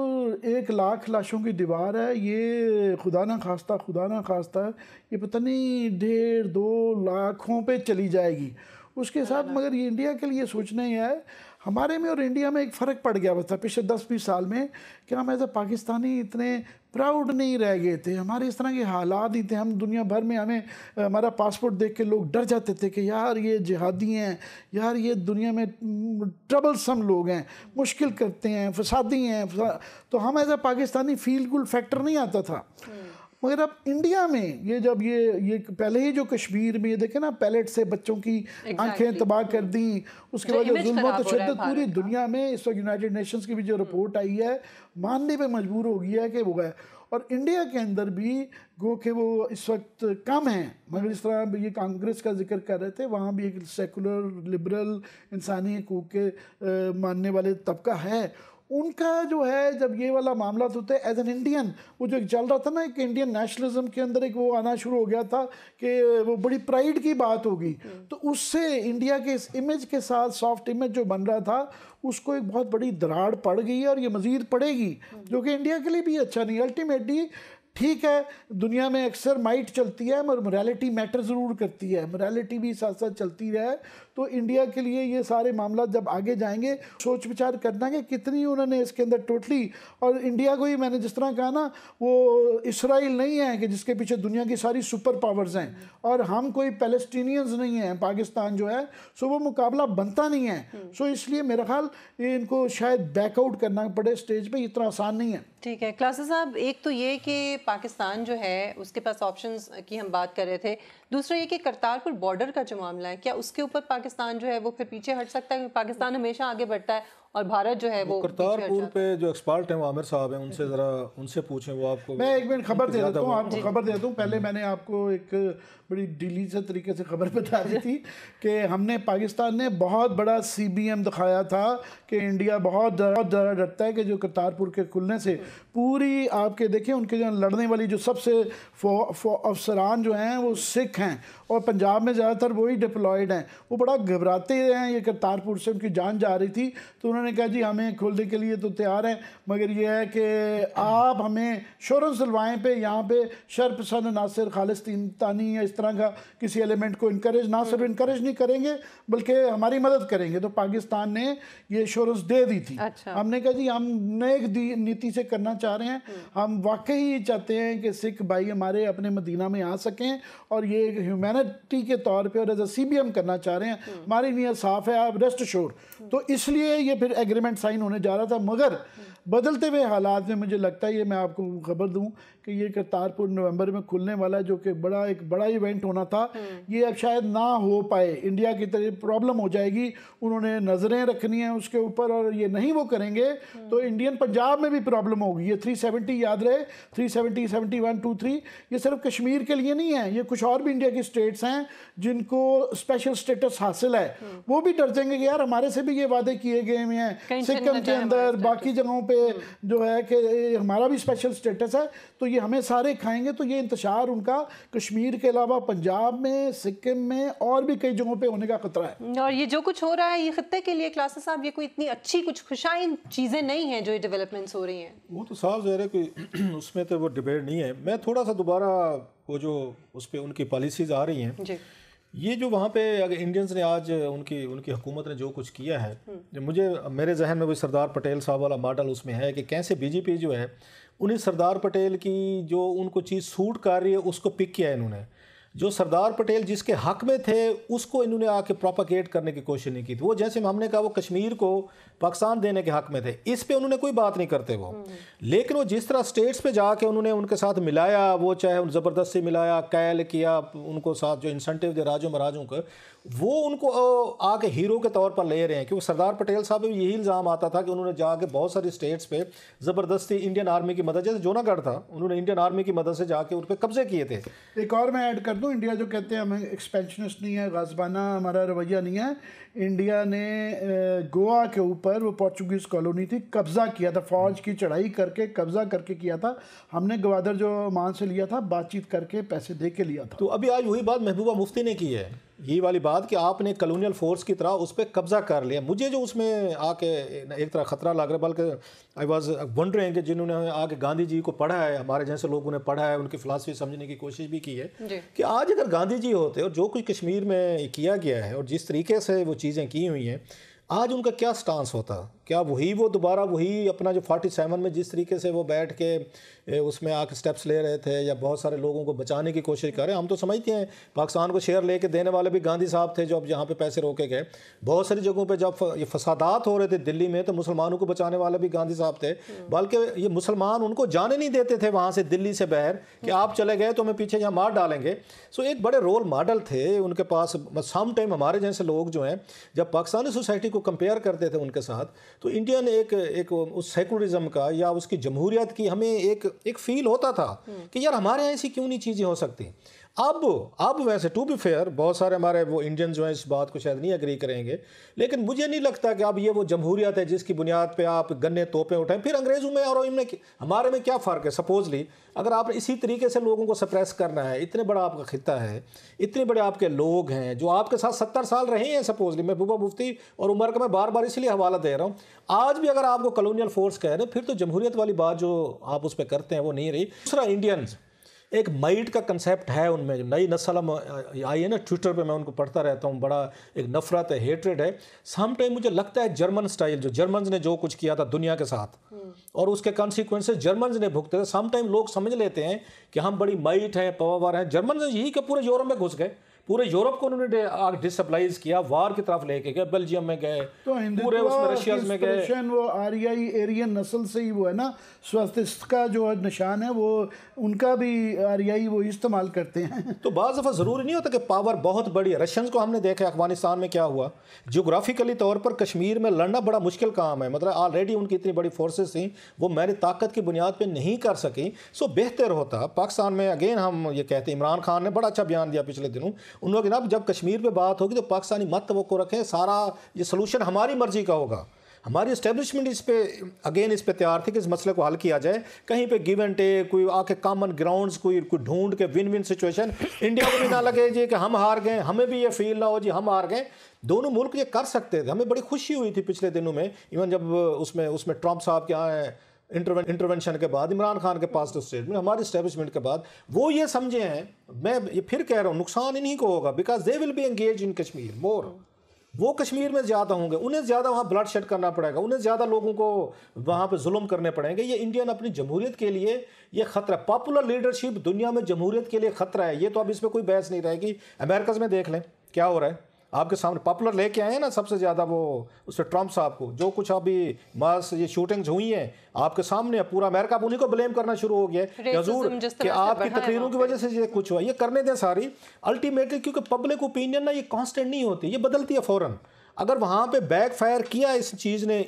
ایک لاکھ لاشوں کی دیوار ہے یہ خدا نہ خواستہ خدا نہ خواستہ یہ پتہ نہیں ڈیڑھ دو لاکھوں پہ چلی جائے گی اس کے ساتھ مگر یہ انڈیا کے لیے سوچنا ہی ہے ہمارے میں اور انڈیا میں ایک فرق پڑ گیا ہوا تھا پچھلے دس بیس سال میں کہ ہم ایز اے پاکستانی اتنے پراؤڈ نہیں رہ گئے تھے ہمارے اس طرح کے حالات ہی تھے ہم دنیا بھر میں ہمیں ہمارا پاسپورٹ دیکھ کے لوگ ڈر جاتے تھے کہ یار یہ جہادی ہیں یار یہ دنیا میں ٹربل سم لوگ ہیں مشکل کرتے ہیں فسادی ہیں تو ہم ایز اے پاکستانی گل فیکٹر نہیں آتا تھا مگر اب انڈیا میں یہ جب یہ یہ پہلے ہی جو کشمیر میں یہ دیکھیں نا پیلٹ سے بچوں کی آنکھیں تباہ کر دیں اس کے اچھا، بعد جو ظلم و تشدد پوری دنیا میں اس وقت یونائٹیڈ نیشنز کی بھی جو رپورٹ آئی ہے ماننے پہ مجبور ہو گیا ہے کہ وہ ہے اور انڈیا کے اندر بھی گو کہ وہ اس وقت کم ہیں مگر اس طرح بھی یہ کانگریس کا ذکر کر رہے تھے وہاں بھی ایک سیکولر لبرل انسانی حقوق کے ماننے والے طبقہ ہے ان کا جو ہے جب یہ والا معاملہ ہوتے ہوتا ہے ایز این انڈین وہ جو ایک چل رہا تھا نا ایک انڈین نیشنلزم کے اندر ایک وہ آنا شروع ہو گیا تھا کہ وہ بڑی پرائیڈ کی بات ہوگی تو اس سے انڈیا کے اس امیج کے ساتھ سافٹ امیج جو بن رہا تھا اس کو ایک بہت بڑی دراڑ پڑ گئی ہے اور یہ مزید پڑے گی جو کہ انڈیا کے لیے بھی اچھا نہیں الٹیمیٹلی ٹھیک ہے دنیا میں اکثر مائٹ چلتی ہے مگر موریلٹی میٹر ضرور کرتی ہے موریلٹی بھی ساتھ ساتھ چلتی رہے تو انڈیا کے لیے یہ سارے معاملات جب آگے جائیں گے سوچ بچار کرنا کہ کتنی انہوں نے اس کے اندر ٹوٹلی اور انڈیا کو ہی میں نے جس طرح کہا نا وہ اسرائیل نہیں ہے کہ جس کے پیچھے دنیا کی ساری سپر پاورز ہیں اور ہم کوئی پیلسٹینینز نہیں ہیں پاکستان جو ہے سو وہ مقابلہ بنتا نہیں ہے سو اس لیے میرا خیال ان کو شاید بیک آؤٹ کرنا پڑے اسٹیج پہ اتنا آسان نہیں ہے ٹھیک ہے کلاسز صاحب ایک تو یہ کہ پاکستان جو ہے اس کے پاس آپشنز کی ہم بات کر رہے تھے دوسرا یہ کہ کرتارپور بارڈر کا جو معاملہ ہے کیا اس کے اوپر پاکستان جو ہے وہ پھر پیچھے ہٹ سکتا ہے پاکستان ہمیشہ آگے بڑھتا ہے اور بھارت جو ہے وہ کرتار پور پہ جو ایکسپرٹ ہیں وہ عامر صاحب ہیں ان سے ذرا ان سے پوچھیں وہ آپ کو میں ایک منٹ خبر دے دیتا ہوں آپ کو جی۔ خبر دے دوں پہلے میں نے آپ کو ایک بڑی ڈیلی سے طریقے سے خبر بتا دی تھی کہ ہم نے پاکستان نے بہت بڑا سی بی ایم دکھایا تھا کہ انڈیا بہت درد ڈرتا ہے کہ جو کرتارپور کے کھلنے سے پوری آپ کے دیکھیں ان کے جو لڑنے والی جو سب سے افسران جو ہیں وہ سکھ ہیں اور پنجاب میں زیادہ تر وہی ڈپلائڈ ہیں وہ بڑا گھبراتے ہیں یہ کرتارپور سے ان کی جان جا رہی تھی تو انہوں نے کہا جی ہمیں کھولنے کے لیے تو تیار ہیں مگر یہ ہے کہ آپ ہمیں سلوائیں پہ پہ یہاں ناصر تانی یا اس طرح کا کسی ایلیمنٹ کو انکریج نہ صرف انکریج نہیں کریں گے بلکہ ہماری مدد کریں گے تو پاکستان نے یہ شیورنس دے دی تھی اچھا۔ ہم نے کہا جی ہم نیک نیتی سے کرنا چاہ رہے ہیں ہم واقعی یہ چاہتے ہیں کہ سکھ بھائی ہمارے اپنے مدینہ میں آ سکیں اور یہ ہیومینٹی کے طور پہ اور as a C B M کرنا چاہ رہے ہیں ہماری نیت صاف ہے آپ ریسٹ شور تو اس لیے یہ پھر ایگریمنٹ سائن ہونے جا رہا تھا مگر بدلتے ہوئے حالات میں مجھے لگتا ہے یہ میں آپ کو خبر دوں کہ یہ کرتارپور نومبر میں کھلنے والا جو کہ بڑا ایک بڑا ایونٹ ہونا تھا یہ اب شاید نہ ہو پائے انڈیا کی طرح پرابلم ہو جائے گی انہوں نے نظریں رکھنی ہیں اس کے اوپر اور یہ نہیں وہ کریں گے تو انڈین پنجاب میں بھی پرابلم ہوگی یہ تھری سیونٹی یاد رہے three seventy seventy one two three یہ صرف کشمیر کے لیے نہیں ہے یہ کچھ اور بھی انڈیا کی اسٹیٹس ہیں جن کو اسپیشل اسٹیٹس حاصل ہے وہ بھی ڈر جائیں گے کہ یار ہمارے سے بھی یہ وعدے کیے گئے ہیں میں ہیں سکم کے اندر باقی جگہوں پہ جو ہے کہ ہمارا بھی سپیشل سٹیٹس ہے تو یہ ہمیں سارے کھائیں گے تو یہ انتشار ان کا کشمیر کے علاوہ پنجاب میں سکم میں اور بھی کئی جگہوں پہ ہونے کا خطرہ ہے اور یہ جو کچھ ہو رہا ہے یہ خطے کے لیے کلاسز صاحب یہ کوئی اتنی اچھی کچھ خوشائن چیزیں نہیں ہیں جو یہ ڈیولپمنٹس ہو رہی ہیں وہ تو صاف ظاہر ہے کہ <clears throat> اس میں تو وہ ڈبیٹ نہیں ہے میں تھوڑا سا دوبارہ وہ جو اس پہ ان کی پالیسیز آ رہی ہیں جی یہ جو وہاں پہ اگر انڈینز نے آج ان کی ان کی حکومت نے جو کچھ کیا ہے مجھے میرے ذہن میں وہ سردار پٹیل صاحب والا ماڈل اس میں ہے کہ کیسے بی جے پی جو ہے انہیں سردار پٹیل کی جو ان کو چیز سوٹ کر رہی ہے اس کو پک کیا ہے انہوں نے جو سردار پٹیل جس کے حق میں تھے اس کو انہوں نے آ کے پروپاگیٹ کرنے کی کوشش نہیں کی تھی وہ جیسے ہم نے کہا وہ کشمیر کو پاکستان دینے کے حق میں تھے اس پہ انہوں نے کوئی بات نہیں کرتے وہ لیکن وہ جس طرح اسٹیٹس پہ جا کے انہوں نے ان کے ساتھ ملایا وہ چاہے ان زبردستی ملایا قیل کیا ان کو ساتھ جو انسنٹیو دے راجوں مراجوں کو وہ ان کو آ کے ہیرو کے طور پر لے رہے ہیں کیونکہ سردار پٹیل صاحب یہی الزام آتا تھا کہ انہوں نے جا کے بہت ساری اسٹیٹس پہ زبردستی انڈین آرمی کی مدد جیسے جونا گڑھ تھا انہوں نے انڈین آرمی کی مدد سے جا کے ان پہ قبضے کیے تھے ایک اور میں ایڈ کر دوں انڈیا جو کہتے ہیں ہمیں ایکسپینشنسٹ نہیں ہے غازبانہ ہمارا رویہ نہیں ہے انڈیا نے گوا کے اوپر وہ پورچوگیز کالونی تھی قبضہ کیا تھا فوج کی چڑھائی کر کے قبضہ کر کے کیا تھا ہم نے گوادر جو مان سے لیا تھا بات چیت کر کے پیسے دے کے لیا تھا تو ابھی آج وہی بات محبوبہ مفتی نے کی ہے یہ والی بات کہ آپ نے کلونیل فورس کی طرح اس پہ قبضہ کر لیا مجھے جو اس میں آ کے ایک طرح خطرہ لگ رہا بلکہ اعواز بنڈ رہے ہیں کہ جنہوں نے آ کے گاندھی جی کو پڑھا ہے ہمارے جیسے لوگ انہیں پڑھا ہے ان کی فلاسفی سمجھنے کی کوشش بھی کی ہے جی۔ کہ آج اگر گاندھی جی ہوتے اور جو کچھ کشمیر میں کیا گیا ہے اور جس طریقے سے وہ چیزیں کی ہوئی ہیں آج ان کا کیا سٹانس ہوتا کیا وہی وہ دوبارہ وہی اپنا جو فورٹی سیون میں جس طریقے سے وہ بیٹھ کے اس میں آ کے اسٹیپس لے رہے تھے یا بہت سارے لوگوں کو بچانے کی کوشش کر رہے ہیں ہم تو سمجھتے ہیں پاکستان کو شیئر لے کے دینے والے بھی گاندھی صاحب تھے جو اب یہاں پہ پیسے روکے گئے بہت ساری جگہوں پہ جب یہ فسادات ہو رہے تھے دلی میں تو مسلمانوں کو بچانے والے بھی گاندھی صاحب تھے بلکہ یہ مسلمان ان کو جانے نہیں دیتے تھے وہاں سے دلی سے بہر کہ آپ چلے گئے تو ہمیں پیچھے یہاں مار ڈالیں گے سو ایک بڑے رول ماڈل تھے ان کے پاس سم ٹائم ہمارے جیسے لوگ جو ہیں جب پاکستانی سوسائٹی کو کو کمپیئر کرتے تھے ان کے ساتھ تو انڈین ایک اس سیکولرزم کا یا اس کی جمہوریت کی ہمیں ایک فیل ہوتا تھا کہ یار ہمارے یہاں ایسی کیوں نہیں چیزیں ہو سکتی اب اب ویسے ٹو بی فیئر بہت سارے ہمارے وہ انڈین جو ہیں اس بات کو شاید نہیں اگری کریں گے لیکن مجھے نہیں لگتا کہ اب یہ وہ جمہوریت ہے جس کی بنیاد پہ آپ گنے توپیں اٹھائیں پھر انگریزوں میں اور ان میں ہمارے میں کیا فرق ہے سپوزلی اگر آپ اسی طریقے سے لوگوں کو سپریس کرنا ہے اتنے بڑا آپ کا خطہ ہے اتنے بڑے آپ کے لوگ ہیں جو آپ کے ساتھ ستر سال رہے ہیں سپوزلی میں بوبا مفتی اور عمر کا میں بار بار اسی لیے حوالہ دے رہا ہوں آج بھی اگر آپ کو کلونیل فورس کہہ رہے ہیں پھر تو جمہوریت والی بات جو آپ اس پہ کرتے ہیں وہ نہیں رہی دوسرا انڈینس ایک مائٹ کا کنسیپٹ ہے ان میں نئی نسل آئی ہے نا ٹویٹر پہ میں ان کو پڑھتا رہتا ہوں بڑا ایک نفرت ہے ہیٹریڈ ہے سم ٹائم مجھے لگتا ہے جرمن سٹائل جو جرمنز نے جو کچھ کیا تھا دنیا کے ساتھ اور اس کے کانسیکوینسز جرمنز نے بھگتے تھے سم ٹائم لوگ سمجھ لیتے ہیں کہ ہم بڑی مائٹ ہیں پاور ہیں جرمنز یہی کہ پورے یورپ میں گھس گئے پورے یورپ کو انہوں نے کیا وار کی طرف لے کے گئے بیلجیم میں گئے پورے وہ آریائی نسل سے ہی وہ ہے نا سوستست کا جو نشان ہے وہ ان کا بھی آریائی وہ استعمال کرتے ہیں <laughs> تو بعض دفعہ ضروری نہیں ہوتا کہ پاور بہت بڑی ہے رشینز کو ہم نے دیکھا افغانستان میں کیا ہوا جغرافیکلی طور پر کشمیر میں لڑنا بڑا مشکل کام ہے مطلب آلریڈی ان کی اتنی بڑی فورسز تھیں وہ میں نے طاقت کی بنیاد پہ نہیں کر سکیں سو بہتر ہوتا پاکستان میں اگین ہم یہ کہتے ہیں عمران خان نے بڑا اچھا بیان دیا پچھلے دنوں انہوں نے کہا جناب جب کشمیر پہ بات ہوگی تو پاکستانی مت توقع رکھیں سارا یہ سلوشن ہماری مرضی کا ہوگا ہماری اسٹیبلشمنٹ اس پہ اگین اس پہ تیار تھی کہ اس مسئلے کو حل کیا جائے کہیں پہ گیو اینڈ ٹیک کوئی آ کے کامن گراؤنڈس کوئی کوئی ڈھونڈ کے ون ون سچویشن انڈیا کو بھی نہ لگے جی کہ ہم ہار گئے ہمیں بھی یہ فیل نہ ہو جی ہم ہار گئے دونوں ملک یہ کر سکتے تھے ہمیں بڑی خوشی ہوئی تھی پچھلے دنوں میں ایون جب اس میں اس میں ٹرمپ صاحب کے یہاں انٹروینشن انٹرونشن کے بعد عمران خان کے پاس اسٹیٹمنٹ ہماری اسٹیبلشمنٹ کے بعد وہ یہ سمجھے ہیں میں یہ پھر کہہ رہا ہوں نقصان انہی کو ہوگا because they will be engage in Kashmir more وہ کشمیر میں زیادہ ہوں گے انہیں زیادہ وہاں بلڈ شیڈ کرنا پڑے گا انہیں زیادہ لوگوں کو وہاں پہ ظلم کرنے پڑیں گے یہ انڈین اپنی جمہوریت کے لیے یہ خطرہ پاپولر لیڈرشپ دنیا میں جمہوریت کے لیے خطرہ ہے یہ تو اب اس میں کوئی بحث نہیں رہے گی امیرکز میں دیکھ لیں کیا ہو رہا ہے آپ کے سامنے لے کے آئے ہیں نا سب سے زیادہ وہ اس سے ٹرمپ صاحب کو جو کچھ ابھی یہ شوٹنگز ہوئی ہیں آپ کے سامنے پورا امریکہ انہیں کو بلیم کرنا شروع ہو گیا کہ حضور آپ کی تقریروں کی وجہ سے یہ کچھ یہ کرنے دیں ساری الٹیمیٹلی کیونکہ پبلک اوپینین نا یہ کانسٹنٹ نہیں ہوتی یہ بدلتی ہے فوراً اگر وہاں پہ بیک فائر کیا اس چیز نے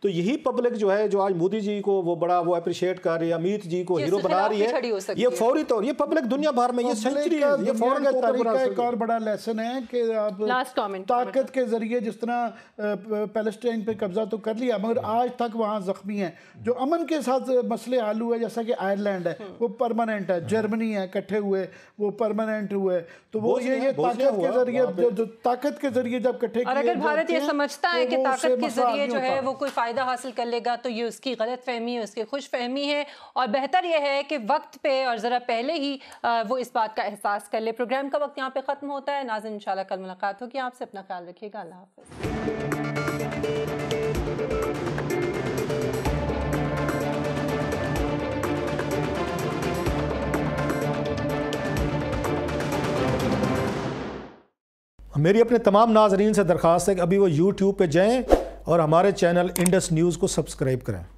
تو یہی پبلک جو ہے جو آج مودی جی کو وہ بڑا وہ اپریشیٹ کر رہی ہے امیت جی کو ہیرو بنا رہی ہے یہ فوری طور یہ پبلک دنیا بھر میں یہ سنچری ہے یہ فوری کا طریقہ ایک اور بڑا لیسن ہے کہ آپ طاقت کے ذریعے جس طرح پیلسٹین پہ قبضہ تو کر لیا مگر ہاں۔ آج تک وہاں زخمی ہیں جو امن کے ساتھ مسئلے آلو ہوئے جیسا کہ آئرلینڈ ہے ہاں۔ وہ پرمننٹ ہے جرمنی ہاں۔ ہے کٹھے ہوئے وہ پرمننٹ ہوئے تو وہ یہ طاقت کے ذریعے طاقت کے ذریعے جب کٹھے کیے اور اگر بھارت یہ سمجھتا ہے کہ طاقت کے ذریعے جو ہے وہ کوئی فائدہ حاصل کر لے گا تو یہ اس کی غلط فہمی ہے اس کی خوش فہمی ہے اور بہتر یہ ہے کہ وقت پہ اور ذرا پہلے ہی وہ اس بات کا احساس کر لے پروگرام کا وقت یہاں پہ ختم ہوتا ہے انشاءاللہ کل ملاقات ہوگی آپ سے اپنا خیال گا اللہ حافظ میری اپنے تمام ناظرین سے درخواست ہے کہ ابھی وہ یوٹیوب پہ جائیں اور ہمارے چینل انڈس نیوز کو سبسکرائب کریں